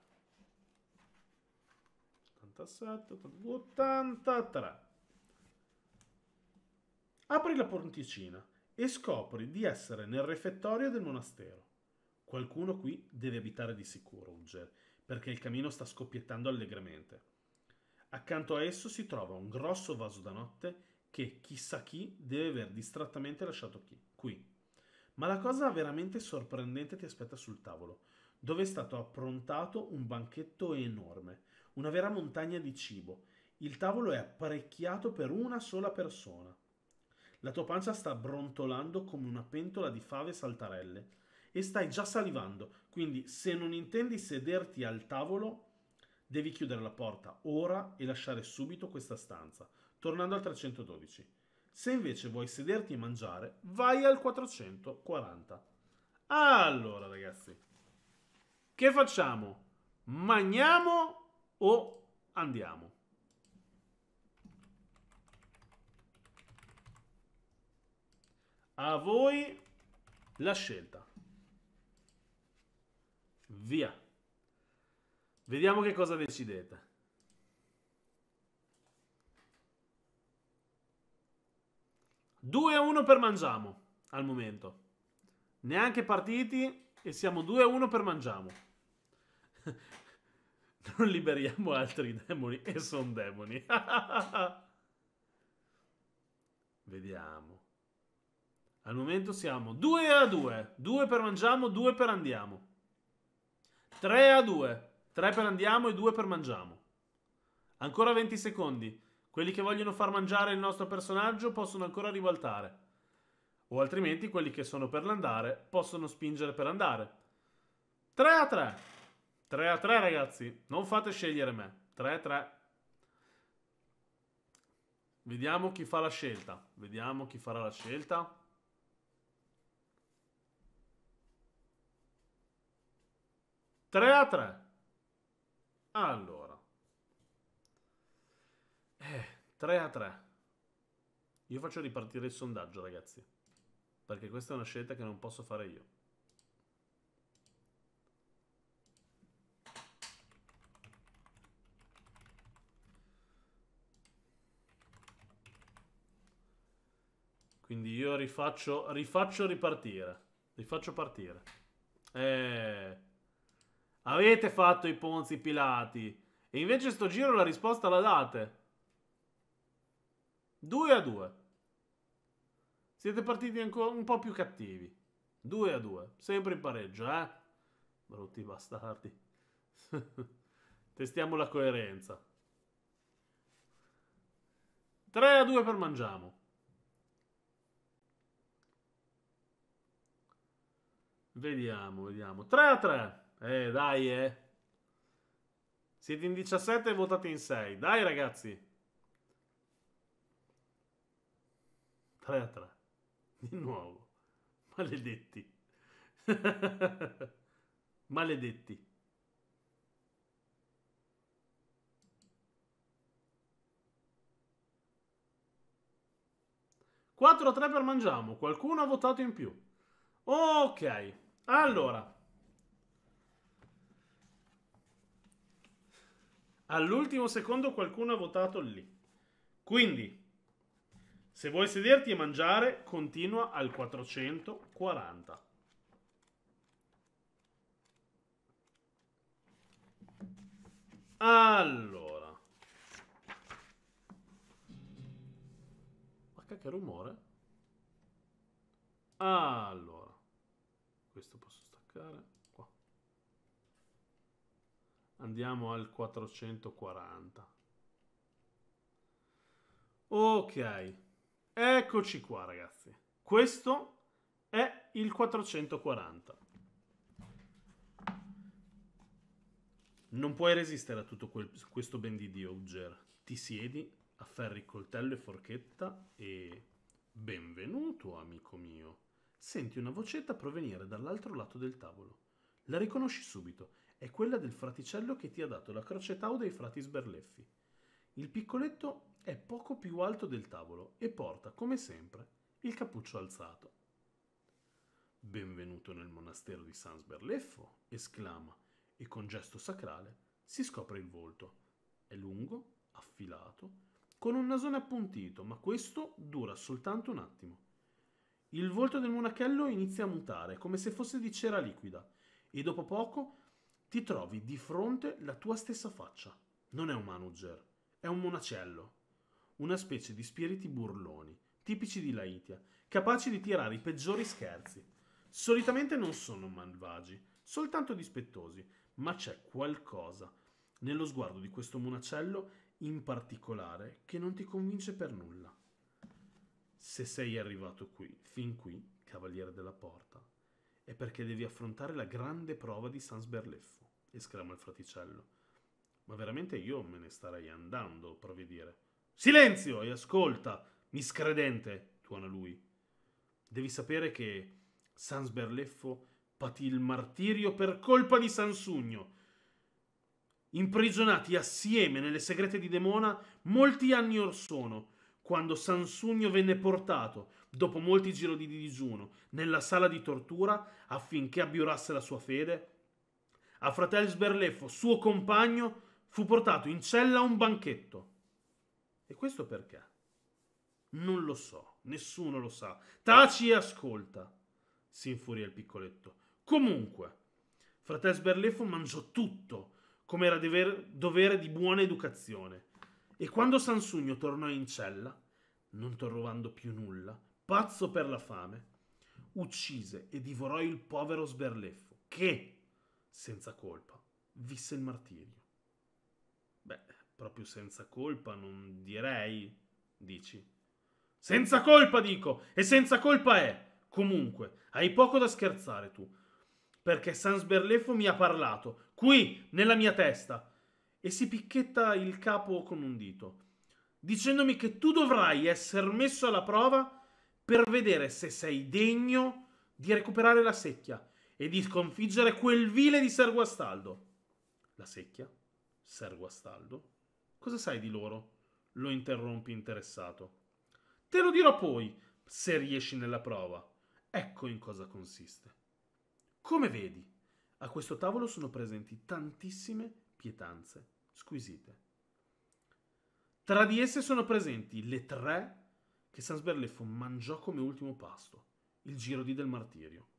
87, 82, 83. Apri la porticina e scopri di essere nel refettorio del monastero. Qualcuno qui deve abitare di sicuro, Unger, perché il camino sta scoppiettando allegramente. Accanto a esso si trova un grosso vaso da notte che chissà chi deve aver distrattamente lasciato qui. Ma la cosa veramente sorprendente ti aspetta sul tavolo, dove è stato approntato un banchetto enorme, una vera montagna di cibo. Il tavolo è apparecchiato per una sola persona. La tua pancia sta brontolando come una pentola di fave saltarelle e stai già salivando, quindi se non intendi sederti al tavolo, devi chiudere la porta ora e lasciare subito questa stanza. Tornando al 312. Se invece vuoi sederti e mangiare, vai al 440. Allora, ragazzi, che facciamo? Magniamo o andiamo? A voi la scelta. Via. Vediamo che cosa decidete. 2-1 per Mangiamo al momento. Neanche partiti e siamo 2-1 per Mangiamo. non liberiamo altri demoni e sono demoni. Vediamo. Al momento siamo 2 a 2. 2 per Mangiamo, 2 per Andiamo. 3 a 2. 3 per Andiamo e 2 per Mangiamo. Ancora 20 secondi. Quelli che vogliono far mangiare il nostro personaggio possono ancora ribaltare. O altrimenti quelli che sono per l'andare possono spingere per andare. 3 a 3. 3 a 3 ragazzi. Non fate scegliere me. 3 a 3. Vediamo chi fa la scelta. Vediamo chi farà la scelta. Tre a tre. Allora. Eh, 3 a 3. Io faccio ripartire il sondaggio, ragazzi. Perché questa è una scelta che non posso fare io. Quindi io rifaccio, rifaccio ripartire. Rifaccio partire. Eh, avete fatto i ponzi pilati. E invece sto giro la risposta la date. 2 a 2. Siete partiti ancora un po' più cattivi. 2 a 2. Sempre in pareggio, eh? Brutti bastardi. Testiamo la coerenza. 3 a 2 per Mangiamo. Vediamo, vediamo. 3 a 3. Eh, dai, eh. Siete in 17 e votate in 6. Dai, ragazzi. 3 a 3. Di nuovo. Maledetti. Maledetti. Quattro a 3 per mangiamo. Qualcuno ha votato in più. Ok. Allora. All'ultimo secondo qualcuno ha votato lì. Quindi se vuoi sederti e mangiare, continua al 440. Allora. Ma che rumore? Allora. Questo posso staccare qua. Andiamo al 440. Ok. Eccoci qua ragazzi. Questo è il 440. Non puoi resistere a tutto quel, questo ben di Dio, Uger. Ti siedi, afferri coltello e forchetta e... Benvenuto, amico mio. Senti una vocetta provenire dall'altro lato del tavolo. La riconosci subito. È quella del fraticello che ti ha dato la croce tau dei frati sberleffi. Il piccoletto è poco più alto del tavolo e porta, come sempre, il cappuccio alzato. Benvenuto nel monastero di Sans Berleffo, esclama e con gesto sacrale si scopre il volto. È lungo, affilato, con un nasone appuntito, ma questo dura soltanto un attimo. Il volto del monachello inizia a mutare, come se fosse di cera liquida, e dopo poco ti trovi di fronte la tua stessa faccia. Non è un manager, è un monacello, una specie di spiriti burloni, tipici di Laitia, capaci di tirare i peggiori scherzi. Solitamente non sono malvagi, soltanto dispettosi, ma c'è qualcosa nello sguardo di questo monacello in particolare che non ti convince per nulla. Se sei arrivato qui, fin qui, cavaliere della porta, è perché devi affrontare la grande prova di Sans Berleffo, esclama il fraticello ma veramente io me ne starei andando, provi a dire. Silenzio e ascolta, miscredente, tuona lui. Devi sapere che Sans Berleffo patì il martirio per colpa di Sansugno. Imprigionati assieme nelle segrete di Demona molti anni or sono, quando Sansugno venne portato, dopo molti giro di digiuno, nella sala di tortura affinché abbiurasse la sua fede, a fratel Sberleffo, suo compagno, fu portato in cella a un banchetto. E questo perché? Non lo so, nessuno lo sa. Taci e ascolta, si infuria il piccoletto. Comunque, fratello Sberleffo mangiò tutto, come era dever, dovere di buona educazione. E quando Sansugno tornò in cella, non trovando più nulla, pazzo per la fame, uccise e divorò il povero Sberleffo, che, senza colpa, visse il martirio. Proprio senza colpa non direi, dici. Senza colpa dico, e senza colpa è. Comunque, hai poco da scherzare tu. Perché Sans Berleffo mi ha parlato, qui, nella mia testa. E si picchetta il capo con un dito, dicendomi che tu dovrai essere messo alla prova per vedere se sei degno di recuperare la secchia e di sconfiggere quel vile di Ser Guastaldo. La secchia? Ser Guastaldo? Cosa sai di loro? Lo interrompi interessato. Te lo dirò poi, se riesci nella prova. Ecco in cosa consiste. Come vedi, a questo tavolo sono presenti tantissime pietanze squisite. Tra di esse sono presenti le tre che San Sberleffo mangiò come ultimo pasto, il giro di del martirio.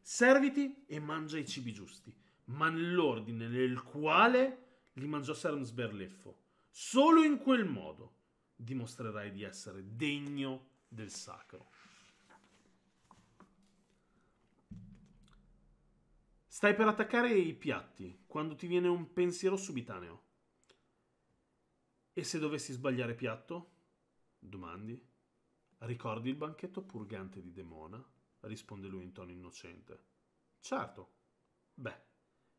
Serviti e mangia i cibi giusti, ma nell'ordine nel quale gli mangiò Serum sberleffo. Solo in quel modo dimostrerai di essere degno del sacro. Stai per attaccare i piatti quando ti viene un pensiero subitaneo. E se dovessi sbagliare piatto? Domandi. Ricordi il banchetto purgante di Demona? risponde lui in tono innocente. Certo. Beh,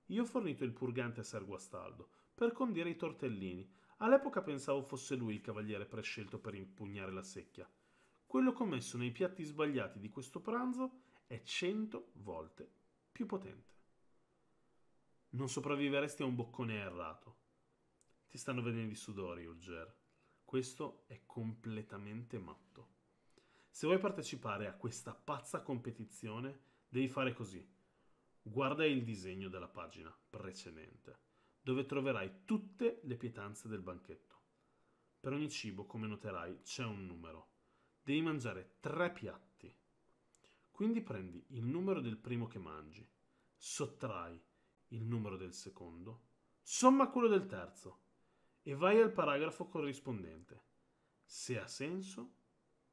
io ho fornito il purgante a Ser Guastaldo, per condire i tortellini. All'epoca pensavo fosse lui il cavaliere prescelto per impugnare la secchia. Quello commesso nei piatti sbagliati di questo pranzo è cento volte più potente. Non sopravviveresti a un boccone errato. Ti stanno venendo i sudori, Ulger. Questo è completamente matto. Se vuoi partecipare a questa pazza competizione, devi fare così. Guarda il disegno della pagina precedente dove troverai tutte le pietanze del banchetto. Per ogni cibo, come noterai, c'è un numero. Devi mangiare tre piatti. Quindi prendi il numero del primo che mangi, sottrai il numero del secondo, somma quello del terzo e vai al paragrafo corrispondente. Se ha senso,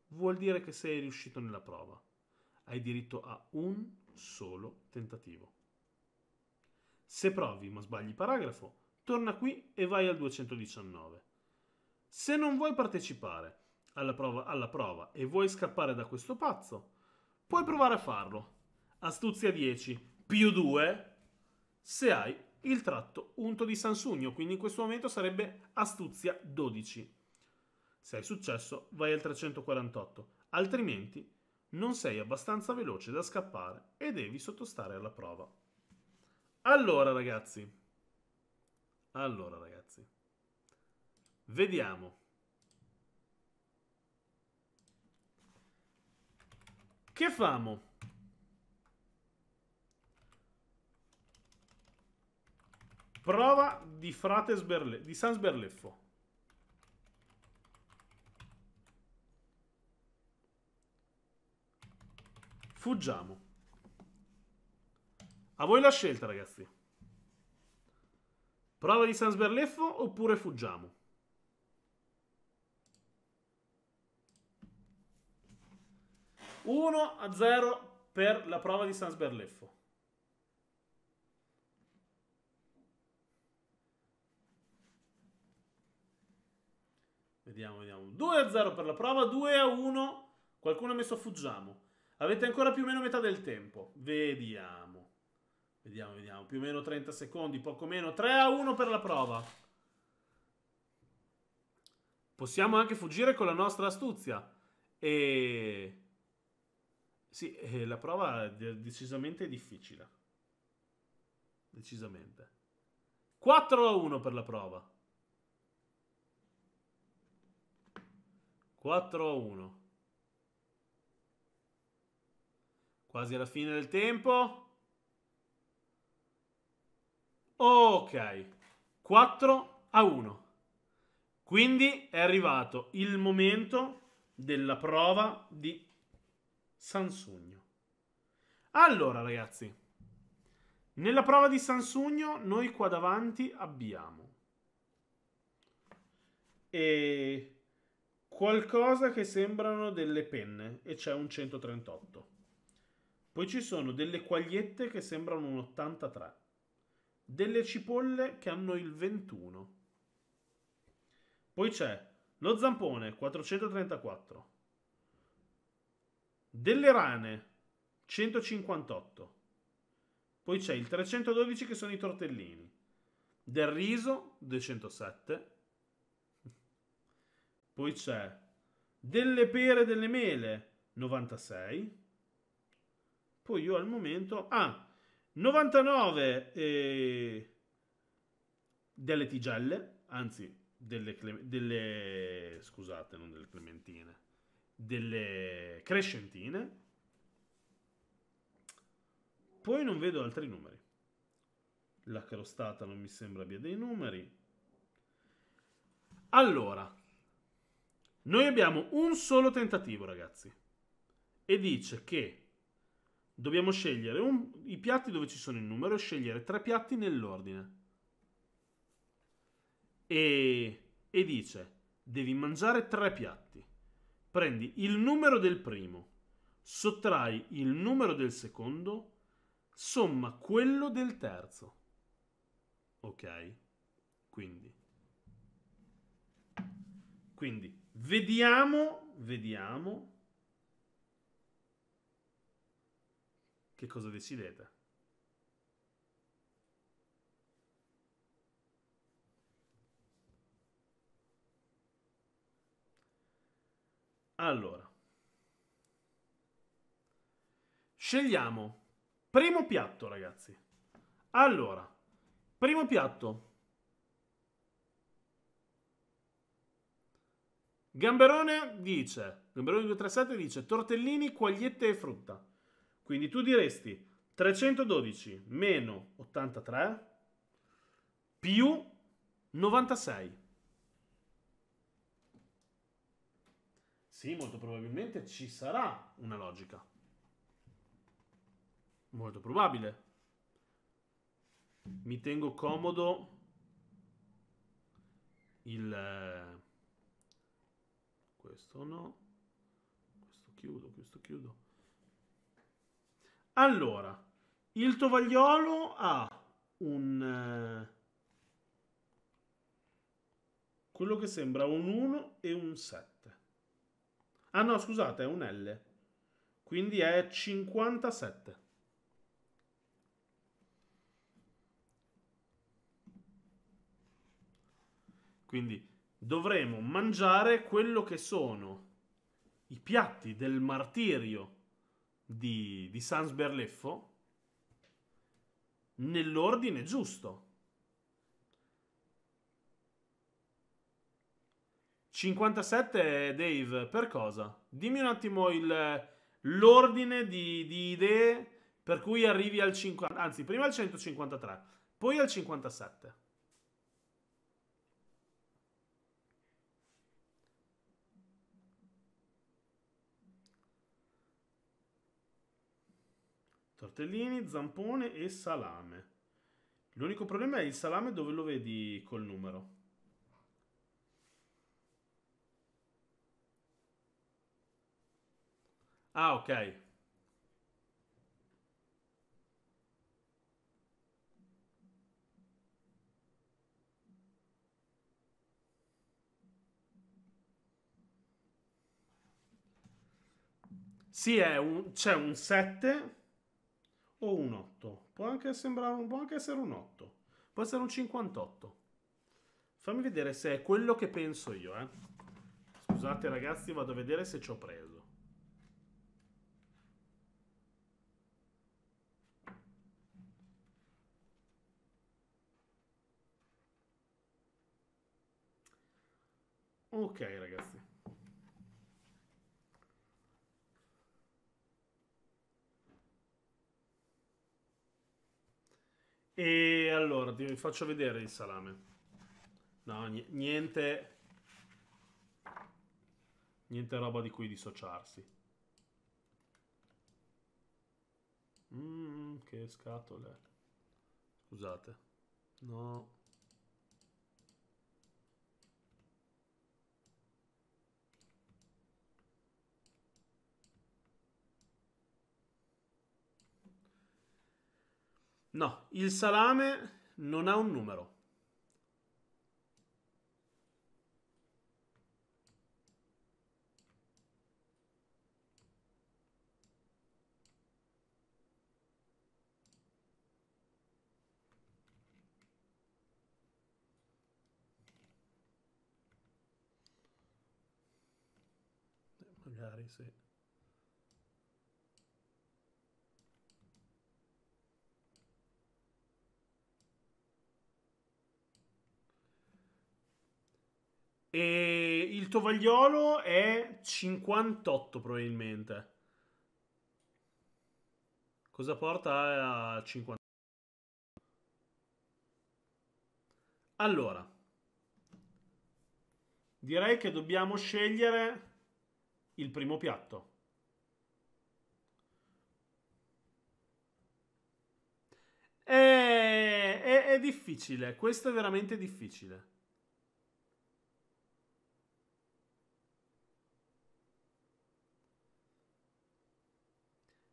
vuol dire che sei riuscito nella prova. Hai diritto a un solo tentativo. Se provi ma sbagli paragrafo, torna qui e vai al 219. Se non vuoi partecipare alla prova, alla prova e vuoi scappare da questo pazzo, puoi provare a farlo. Astuzia 10 più 2 se hai il tratto unto di Sansugno, quindi in questo momento sarebbe astuzia 12. Se hai successo, vai al 348, altrimenti non sei abbastanza veloce da scappare e devi sottostare alla prova. Allora, ragazzi. Allora, ragazzi. Vediamo. Che famo? Prova di frate Sberle di Sans Berleffo. Fuggiamo. A voi la scelta, ragazzi. Prova di Sans Berleffo oppure fuggiamo? Uno a 0 per la prova di Sans Berleffo. Vediamo, vediamo. 2 a 0 per la prova, 2 a 1. Qualcuno ha messo fuggiamo. Avete ancora più o meno metà del tempo. Vediamo. Vediamo, vediamo. Più o meno 30 secondi, poco meno. 3 a 1 per la prova. Possiamo anche fuggire con la nostra astuzia. E... Sì, eh, la prova è decisamente difficile. Decisamente. 4 a 1 per la prova. 4 a 1. Quasi alla fine del tempo. Ok, 4 a 1. Quindi è arrivato il momento della prova di Sansugno. Allora ragazzi, nella prova di Sansugno noi qua davanti abbiamo e qualcosa che sembrano delle penne e c'è un 138. Poi ci sono delle quagliette che sembrano un 83 delle cipolle che hanno il 21. Poi c'è lo zampone 434. Delle rane 158. Poi c'è il 312 che sono i tortellini. Del riso 207. Poi c'è delle pere e delle mele 96. Poi io al momento... Ah, 99 eh, delle tigelle, anzi delle, delle, scusate, non delle clementine, delle crescentine. Poi non vedo altri numeri. La crostata non mi sembra abbia dei numeri. Allora, noi abbiamo un solo tentativo, ragazzi. E dice che Dobbiamo scegliere un, i piatti dove ci sono il numero e scegliere tre piatti nell'ordine. E, e dice, devi mangiare tre piatti. Prendi il numero del primo, sottrai il numero del secondo, somma quello del terzo. Ok? Quindi. Quindi, vediamo, vediamo Che cosa decidete? Allora, scegliamo primo piatto, ragazzi. Allora, primo piatto. Gamberone dice, Gamberone 237 dice, tortellini, quagliette e frutta. Quindi tu diresti 312 meno 83 più 96. Sì, molto probabilmente ci sarà una logica. Molto probabile. Mi tengo comodo il... Eh, questo no. Questo chiudo, questo chiudo. Allora, il tovagliolo ha un... Eh, quello che sembra un 1 e un 7. Ah no, scusate, è un L. Quindi è 57. Quindi dovremo mangiare quello che sono i piatti del martirio di, di Sans Berleffo nell'ordine giusto. 57 Dave, per cosa? Dimmi un attimo il, l'ordine di, di idee per cui arrivi al 50, anzi prima al 153, poi al 57. tortellini, zampone e salame. L'unico problema è il salame dove lo vedi col numero. Ah, ok. Sì, c'è un 7 o un 8. Può anche, sembrare può anche essere un 8. Può essere un 58. Fammi vedere se è quello che penso io, eh. Scusate ragazzi, vado a vedere se ci ho preso. Ok ragazzi. E allora ti faccio vedere il salame. No, niente. Niente roba di cui dissociarsi. Mmm, che scatole. Scusate. No. No, il salame non ha un numero. Magari sì. E il tovagliolo è 58 probabilmente. Cosa porta a 58? Allora, direi che dobbiamo scegliere il primo piatto. È, eh, è, è difficile, questo è veramente difficile.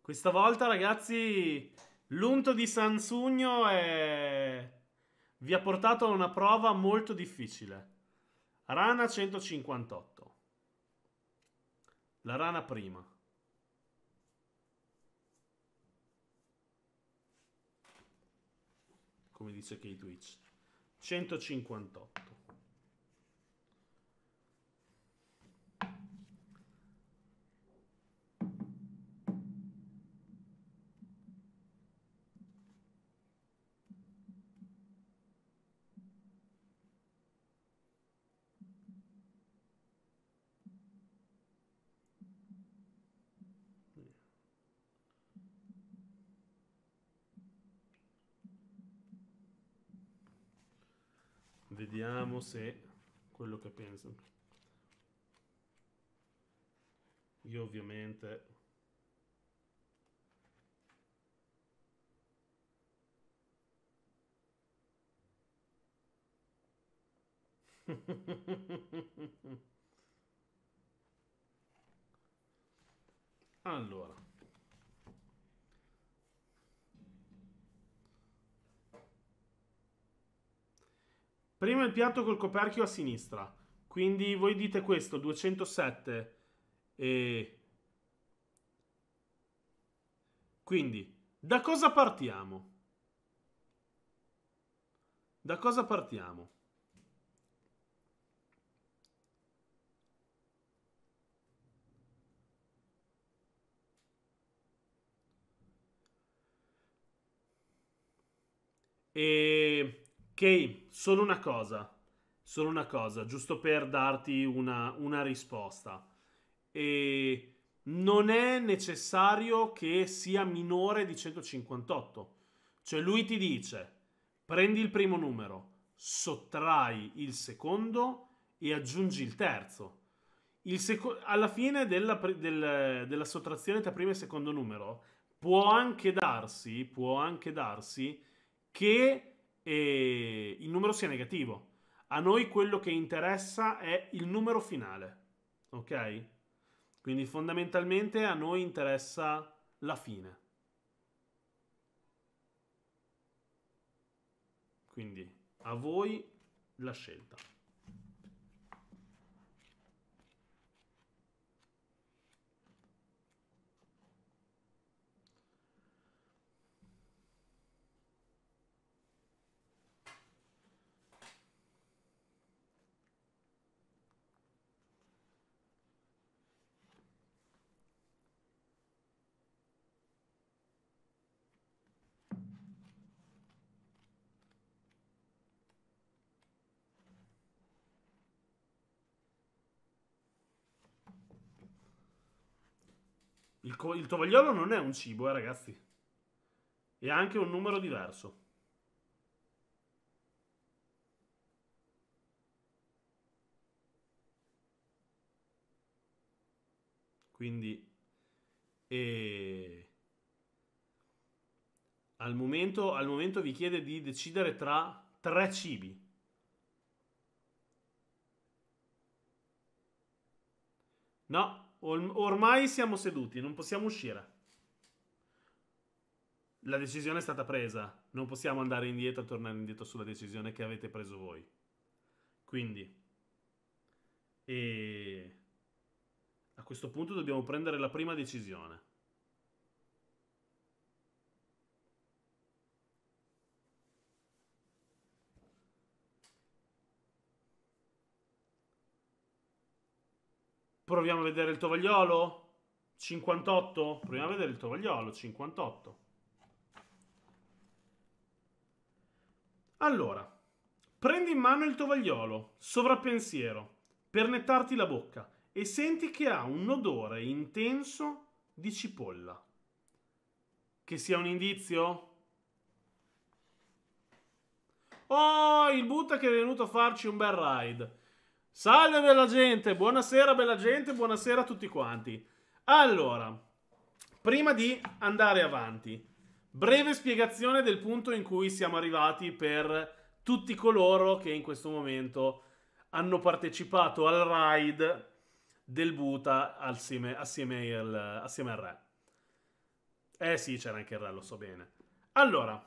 Questa volta, ragazzi, l'unto di Sansugno è... vi ha portato a una prova molto difficile. Rana 158. La rana prima. Come dice K-Twitch. 158. Vediamo se quello che penso. Io ovviamente... allora. Prima il piatto col coperchio a sinistra. Quindi voi dite questo, 207. E... Quindi, da cosa partiamo? Da cosa partiamo? E Ok, solo una cosa, solo una cosa, giusto per darti una, una risposta. E non è necessario che sia minore di 158. Cioè lui ti dice, prendi il primo numero, sottrai il secondo e aggiungi il terzo. Il seco- alla fine della, del, della sottrazione tra primo e secondo numero può anche darsi, può anche darsi che e il numero sia negativo. A noi quello che interessa è il numero finale, ok? Quindi fondamentalmente a noi interessa la fine. Quindi a voi la scelta. Il, il tovagliolo non è un cibo, eh, ragazzi. È anche un numero diverso. Quindi e... al, momento, al momento vi chiede di decidere tra tre cibi. No, Ormai siamo seduti, non possiamo uscire. La decisione è stata presa, non possiamo andare indietro e tornare indietro sulla decisione che avete preso voi. Quindi, e a questo punto dobbiamo prendere la prima decisione. Proviamo a vedere il tovagliolo. 58. Proviamo a vedere il tovagliolo. 58. Allora, prendi in mano il tovagliolo, sovrappensiero, per nettarti la bocca e senti che ha un odore intenso di cipolla. Che sia un indizio? Oh, il Buddha che è venuto a farci un bel ride. Salve bella gente, buonasera bella gente, buonasera a tutti quanti. Allora, prima di andare avanti, breve spiegazione del punto in cui siamo arrivati per tutti coloro che in questo momento hanno partecipato al raid del Buta assieme, assieme, al, assieme al re. Eh sì, c'era anche il re, lo so bene. Allora,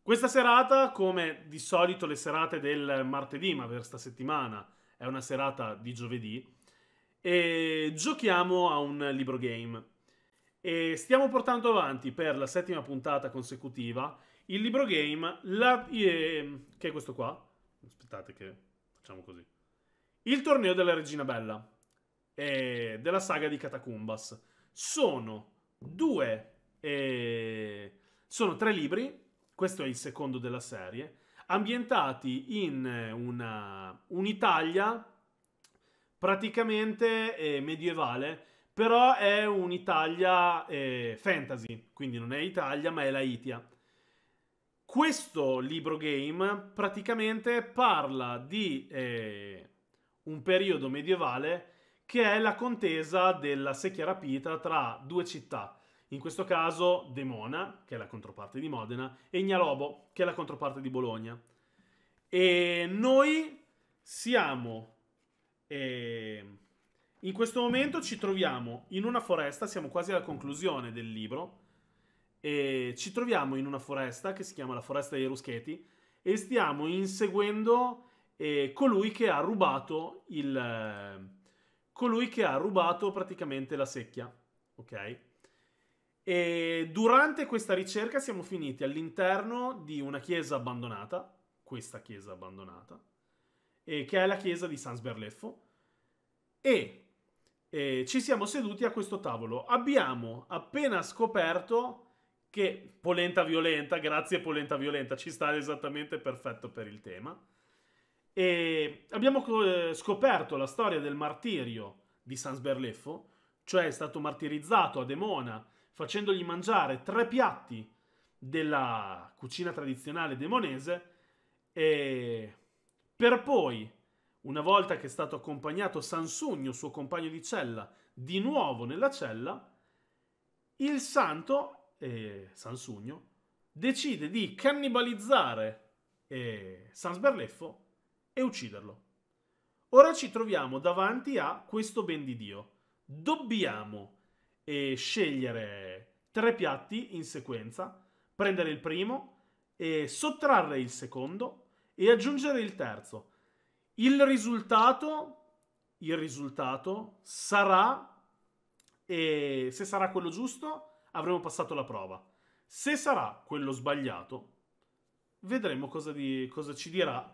questa serata, come di solito le serate del martedì, ma per sta settimana è una serata di giovedì, e giochiamo a un libro game. E stiamo portando avanti per la settima puntata consecutiva il libro game, la, eh, che è questo qua. Aspettate che facciamo così. Il torneo della Regina Bella, eh, della saga di Catacumbas. Sono due... Eh, sono tre libri, questo è il secondo della serie, ambientati in eh, una, un'Italia praticamente eh, medievale, però è un'Italia eh, fantasy, quindi non è Italia ma è la Itia. Questo libro game praticamente parla di eh, un periodo medievale che è la contesa della secchia rapita tra due città, in questo caso Demona, che è la controparte di Modena, e Gnalobo, che è la controparte di Bologna. E noi siamo... Eh, in questo momento ci troviamo in una foresta, siamo quasi alla conclusione del libro, e ci troviamo in una foresta che si chiama la foresta dei Ruscheti e stiamo inseguendo eh, colui che ha rubato il... Eh, colui che ha rubato praticamente la secchia, ok? E durante questa ricerca siamo finiti all'interno di una chiesa abbandonata, questa chiesa abbandonata, eh, che è la chiesa di Sans Berleffo, e eh, ci siamo seduti a questo tavolo. Abbiamo appena scoperto che polenta violenta, grazie polenta violenta, ci sta esattamente perfetto per il tema. E abbiamo eh, scoperto la storia del martirio di Sans Berleffo, cioè è stato martirizzato a Demona facendogli mangiare tre piatti della cucina tradizionale demonese e per poi, una volta che è stato accompagnato Sansugno, suo compagno di cella, di nuovo nella cella, il santo, eh, Sansugno, decide di cannibalizzare eh, San Sberleffo e ucciderlo. Ora ci troviamo davanti a questo ben di Dio. Dobbiamo e scegliere tre piatti in sequenza, prendere il primo e sottrarre il secondo e aggiungere il terzo. Il risultato, il risultato sarà, e se sarà quello giusto, avremo passato la prova. Se sarà quello sbagliato, vedremo cosa, di, cosa ci dirà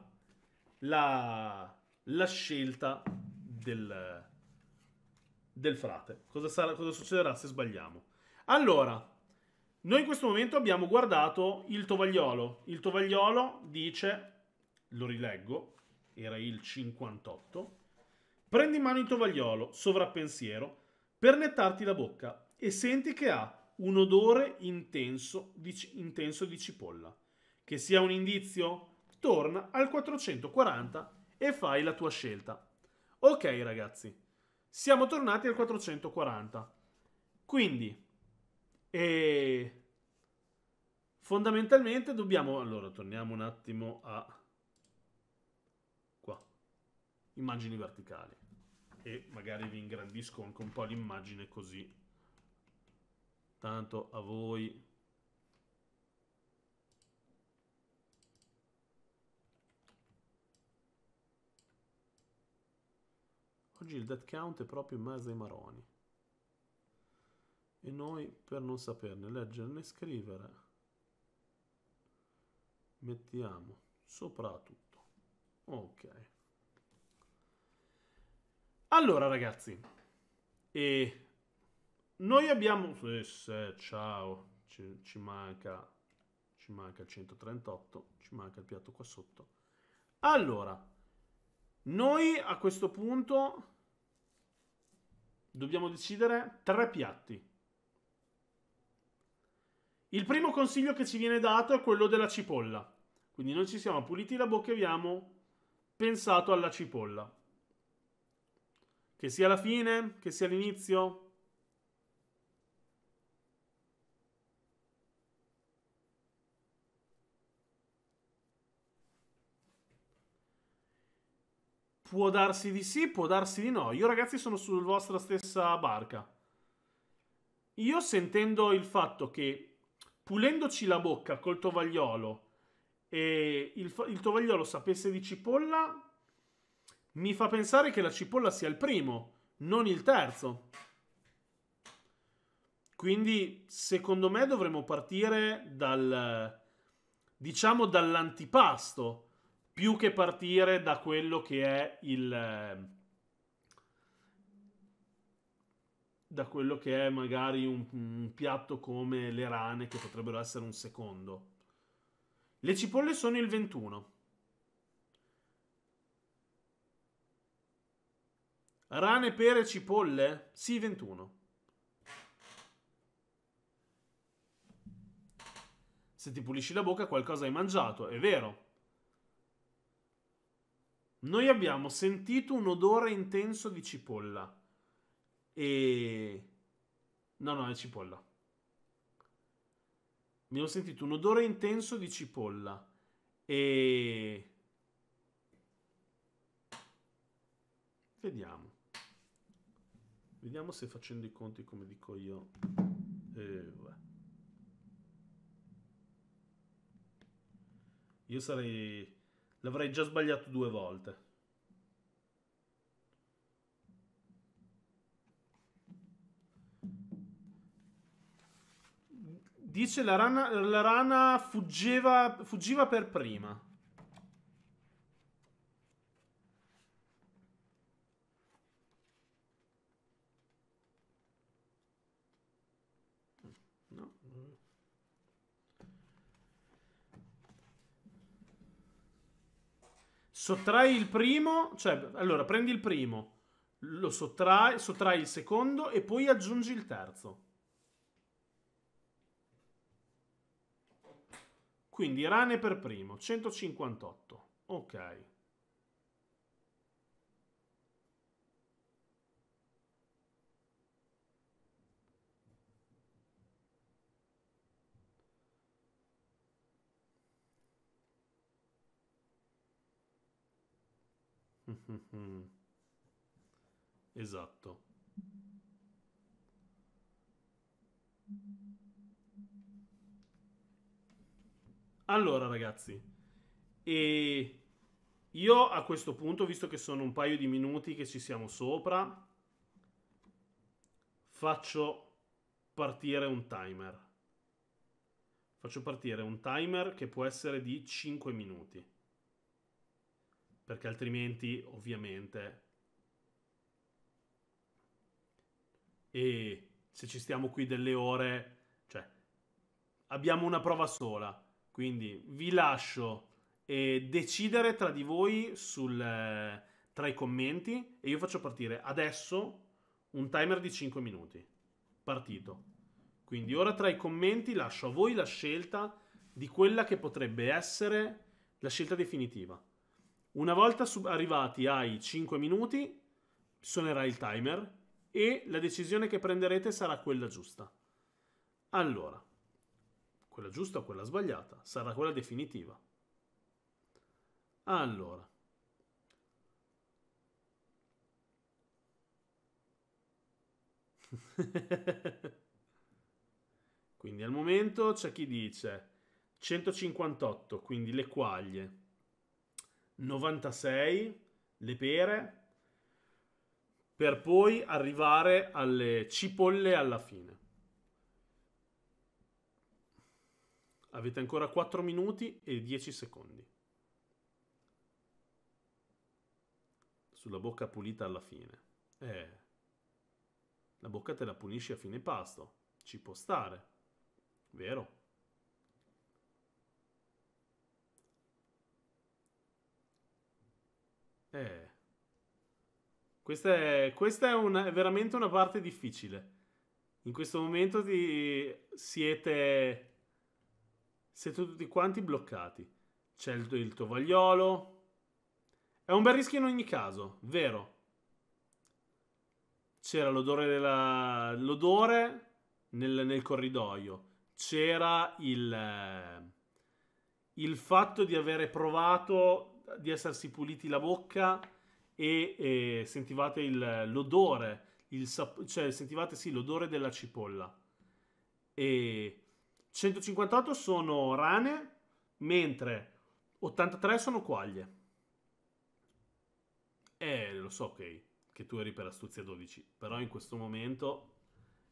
la, la scelta del, del frate. Cosa, sarà, cosa succederà se sbagliamo? Allora, noi in questo momento abbiamo guardato il tovagliolo. Il tovagliolo dice, lo rileggo, era il 58. Prendi in mano il tovagliolo, sovrappensiero, per nettarti la bocca e senti che ha un odore intenso di, intenso di cipolla. Che sia un indizio? Torna al 440 e fai la tua scelta. Ok ragazzi, siamo tornati al 440. Quindi, eh, fondamentalmente dobbiamo... Allora, torniamo un attimo a... Qua. Immagini verticali. E magari vi ingrandisco anche un po' l'immagine così. Tanto a voi Oggi il dead count è proprio in mezzo ai maroni. E noi, per non saperne leggere né scrivere, mettiamo sopra tutto. Ok. Allora ragazzi, e noi abbiamo... Sì, eh, sì, ciao, ci, ci, manca, ci manca il 138, ci manca il piatto qua sotto. Allora, noi a questo punto dobbiamo decidere tre piatti. Il primo consiglio che ci viene dato è quello della cipolla. Quindi noi ci siamo puliti la bocca e abbiamo pensato alla cipolla. Che sia la fine, che sia l'inizio, Può darsi di sì, può darsi di no. Io ragazzi sono sulla vostra stessa barca. Io sentendo il fatto che pulendoci la bocca col tovagliolo e il, il tovagliolo sapesse di cipolla, mi fa pensare che la cipolla sia il primo, non il terzo. Quindi, secondo me, dovremmo partire dal diciamo dall'antipasto più che partire da quello che è il... Ehm, da quello che è magari un, un piatto come le rane, che potrebbero essere un secondo. Le cipolle sono il 21. Rane, pere, cipolle? Sì, 21. Se ti pulisci la bocca qualcosa hai mangiato, è vero. Noi abbiamo sentito un odore intenso di cipolla. E... No, no, è cipolla. Abbiamo sentito un odore intenso di cipolla. E... Vediamo. Vediamo se facendo i conti come dico io. Eh, io sarei L'avrei già sbagliato due volte. Dice la rana, la rana fuggeva, fuggiva per prima. No. Sottrai il primo, cioè, allora prendi il primo, lo sottrai, sottrai il secondo e poi aggiungi il terzo. Quindi rane per primo, 158. Ok. Esatto. Allora, ragazzi, e io a questo punto, visto che sono un paio di minuti che ci siamo sopra, faccio partire un timer. Faccio partire un timer che può essere di 5 minuti perché altrimenti ovviamente e se ci stiamo qui delle ore cioè abbiamo una prova sola quindi vi lascio eh, decidere tra di voi sul, eh, tra i commenti e io faccio partire adesso un timer di 5 minuti partito quindi ora tra i commenti lascio a voi la scelta di quella che potrebbe essere la scelta definitiva una volta sub- arrivati ai 5 minuti, suonerà il timer e la decisione che prenderete sarà quella giusta. Allora, quella giusta o quella sbagliata? Sarà quella definitiva. Allora. quindi al momento c'è chi dice 158, quindi le quaglie. 96 le pere, per poi arrivare alle cipolle alla fine. Avete ancora 4 minuti e 10 secondi. Sulla bocca pulita alla fine. Eh, la bocca te la pulisci a fine pasto. Ci può stare. Vero? Eh. Questa è, questa è, una, è veramente una parte difficile. In questo momento ti, siete, siete tutti quanti bloccati. C'è il, il tovagliolo. È un bel rischio in ogni caso, vero. C'era l'odore della... l'odore nel, nel corridoio. C'era il, eh, il fatto di avere provato di essersi puliti la bocca e, e sentivate il, l'odore, il sap- cioè sentivate sì l'odore della cipolla. E 158 sono rane, mentre 83 sono quaglie. Eh, lo so che, che tu eri per astuzia 12, però in questo momento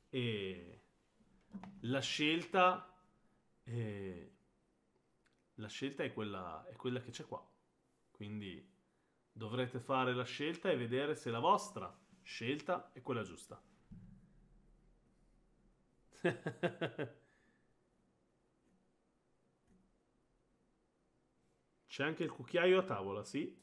eh, la scelta... Eh, la scelta è quella, è quella che c'è qua. Quindi dovrete fare la scelta e vedere se la vostra scelta è quella giusta. C'è anche il cucchiaio a tavola, sì.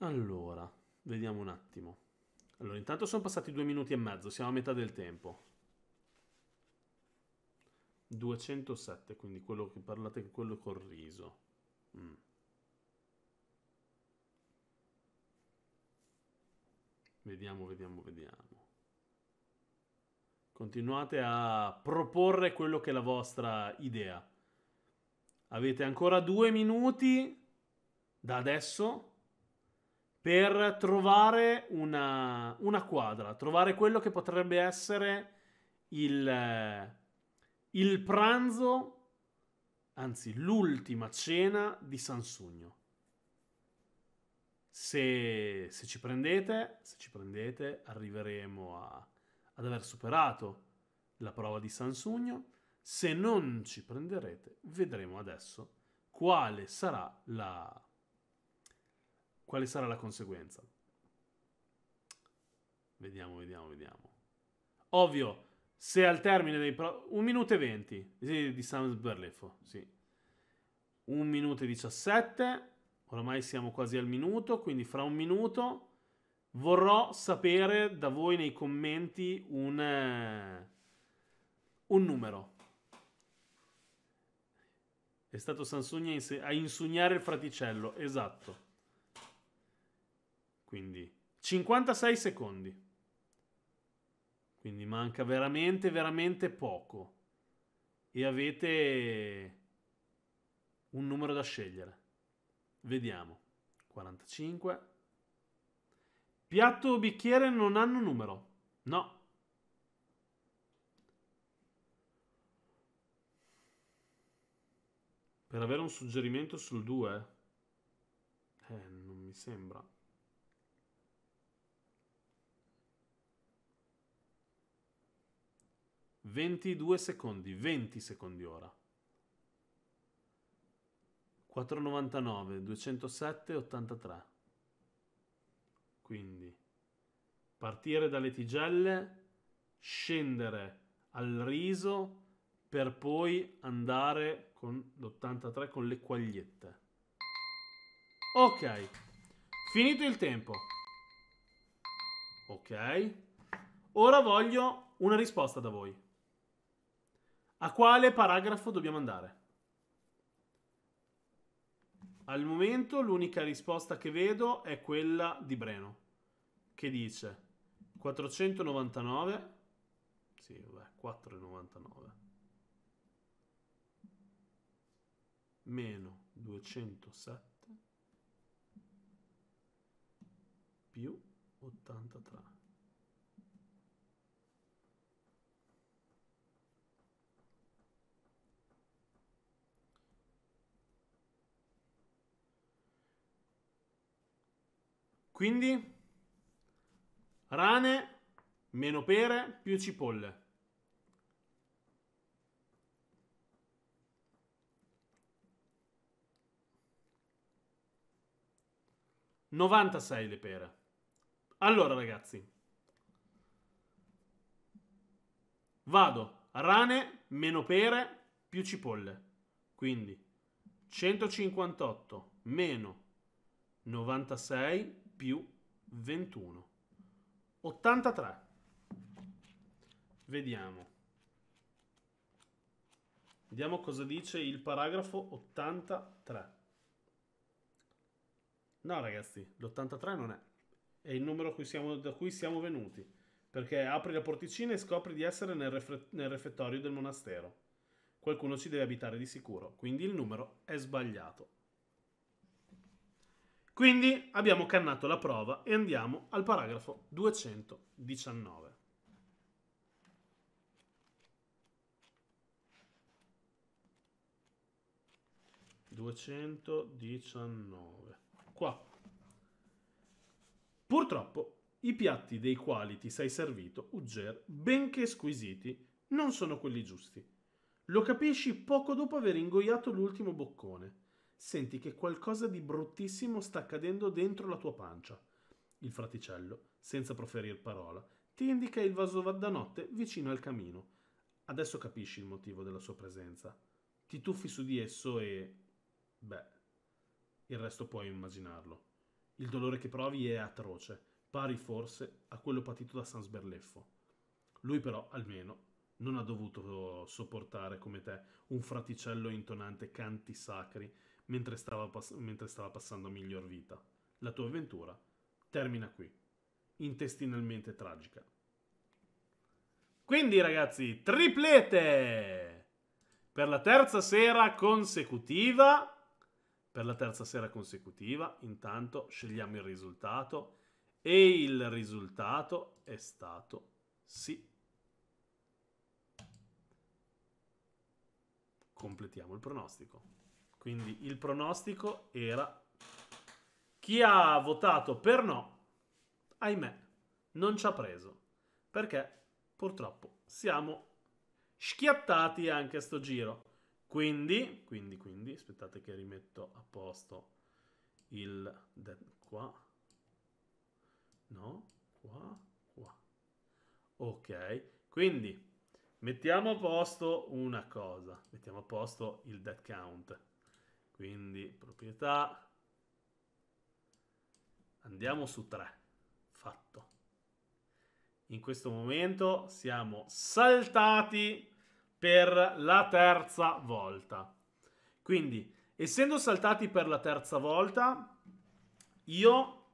Allora, vediamo un attimo. Allora, intanto sono passati due minuti e mezzo, siamo a metà del tempo. 207, quindi quello che parlate, quello col riso. Mm. Vediamo, vediamo, vediamo. Continuate a proporre quello che è la vostra idea. Avete ancora due minuti da adesso per trovare una, una quadra, trovare quello che potrebbe essere il eh, il pranzo, anzi l'ultima cena di Sansugno. Se, se, ci prendete, se ci prendete, arriveremo a, ad aver superato la prova di Sansugno. Se non ci prenderete, vedremo adesso quale sarà la, quale sarà la conseguenza. Vediamo, vediamo, vediamo. Ovvio, se al termine dei... Pro- 1 minuto e 20 di, di Sam Berleffo, sì. 1 minuto e 17, oramai siamo quasi al minuto, quindi fra un minuto vorrò sapere da voi nei commenti un, eh, un numero. È stato Sansugna a insugnare il fraticello, esatto. Quindi 56 secondi. Quindi manca veramente, veramente poco. E avete un numero da scegliere. Vediamo. 45. Piatto o bicchiere non hanno numero. No. Per avere un suggerimento sul 2? Eh, non mi sembra. 22 secondi, 20 secondi ora. 499, 207, 83. Quindi partire dalle tigelle, scendere al riso per poi andare con l'83 con le quagliette. Ok, finito il tempo. Ok, ora voglio una risposta da voi. A quale paragrafo dobbiamo andare? Al momento l'unica risposta che vedo è quella di Breno, che dice 499. Sì, vabbè, 4,99. Meno 207 più 83. Quindi rane, meno pere, più cipolle. Novantasei le pere. Allora ragazzi. Vado. Rane, meno pere, più cipolle. Quindi 158 meno 96 più 21. 83. Vediamo. Vediamo cosa dice il paragrafo 83. No ragazzi, l'83 non è. È il numero cui siamo, da cui siamo venuti. Perché apri la porticina e scopri di essere nel, ref nel refettorio del monastero. Qualcuno ci deve abitare di sicuro, quindi il numero è sbagliato. Quindi abbiamo cannato la prova e andiamo al paragrafo 219. ...219... Qua. Purtroppo i piatti dei quali ti sei servito, Ugger, benché squisiti, non sono quelli giusti. Lo capisci poco dopo aver ingoiato l'ultimo boccone senti che qualcosa di bruttissimo sta accadendo dentro la tua pancia. Il fraticello, senza proferir parola, ti indica il vaso da notte vicino al camino. Adesso capisci il motivo della sua presenza. Ti tuffi su di esso e... beh, il resto puoi immaginarlo. Il dolore che provi è atroce, pari forse a quello patito da San Sberleffo. Lui però, almeno, non ha dovuto sopportare come te un fraticello intonante canti sacri mentre stava, pass- mentre stava passando miglior vita. La tua avventura termina qui, intestinalmente tragica. Quindi ragazzi, triplete! Per la terza sera consecutiva, per la terza sera consecutiva, intanto scegliamo il risultato e il risultato è stato sì. Completiamo il pronostico. Quindi il pronostico era chi ha votato per no, ahimè, non ci ha preso. Perché purtroppo siamo schiattati anche a sto giro. Quindi, quindi, quindi, aspettate che rimetto a posto il... qua. No, qua, qua. Ok, quindi mettiamo a posto una cosa. Mettiamo a posto il dead count. Quindi proprietà. Andiamo su 3. Fatto. In questo momento siamo saltati per la terza volta. Quindi, essendo saltati per la terza volta, io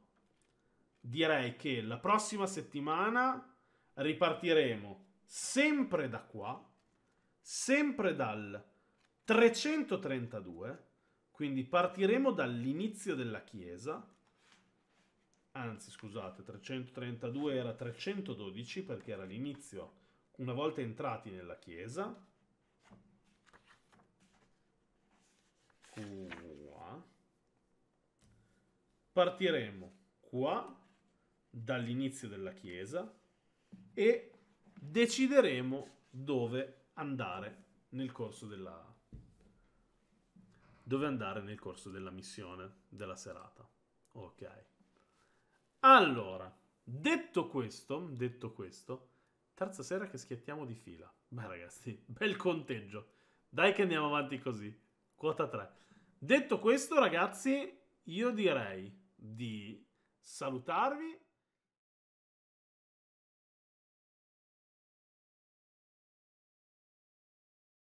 direi che la prossima settimana ripartiremo sempre da qua, sempre dal 332 quindi partiremo dall'inizio della Chiesa, anzi scusate, 332 era 312 perché era l'inizio, una volta entrati nella Chiesa, qua, partiremo qua dall'inizio della Chiesa e decideremo dove andare nel corso della Chiesa dove andare nel corso della missione della serata. Ok. Allora, detto questo, detto questo, terza sera che schiattiamo di fila. Beh ragazzi, bel conteggio. Dai che andiamo avanti così. Quota 3. Detto questo, ragazzi, io direi di salutarvi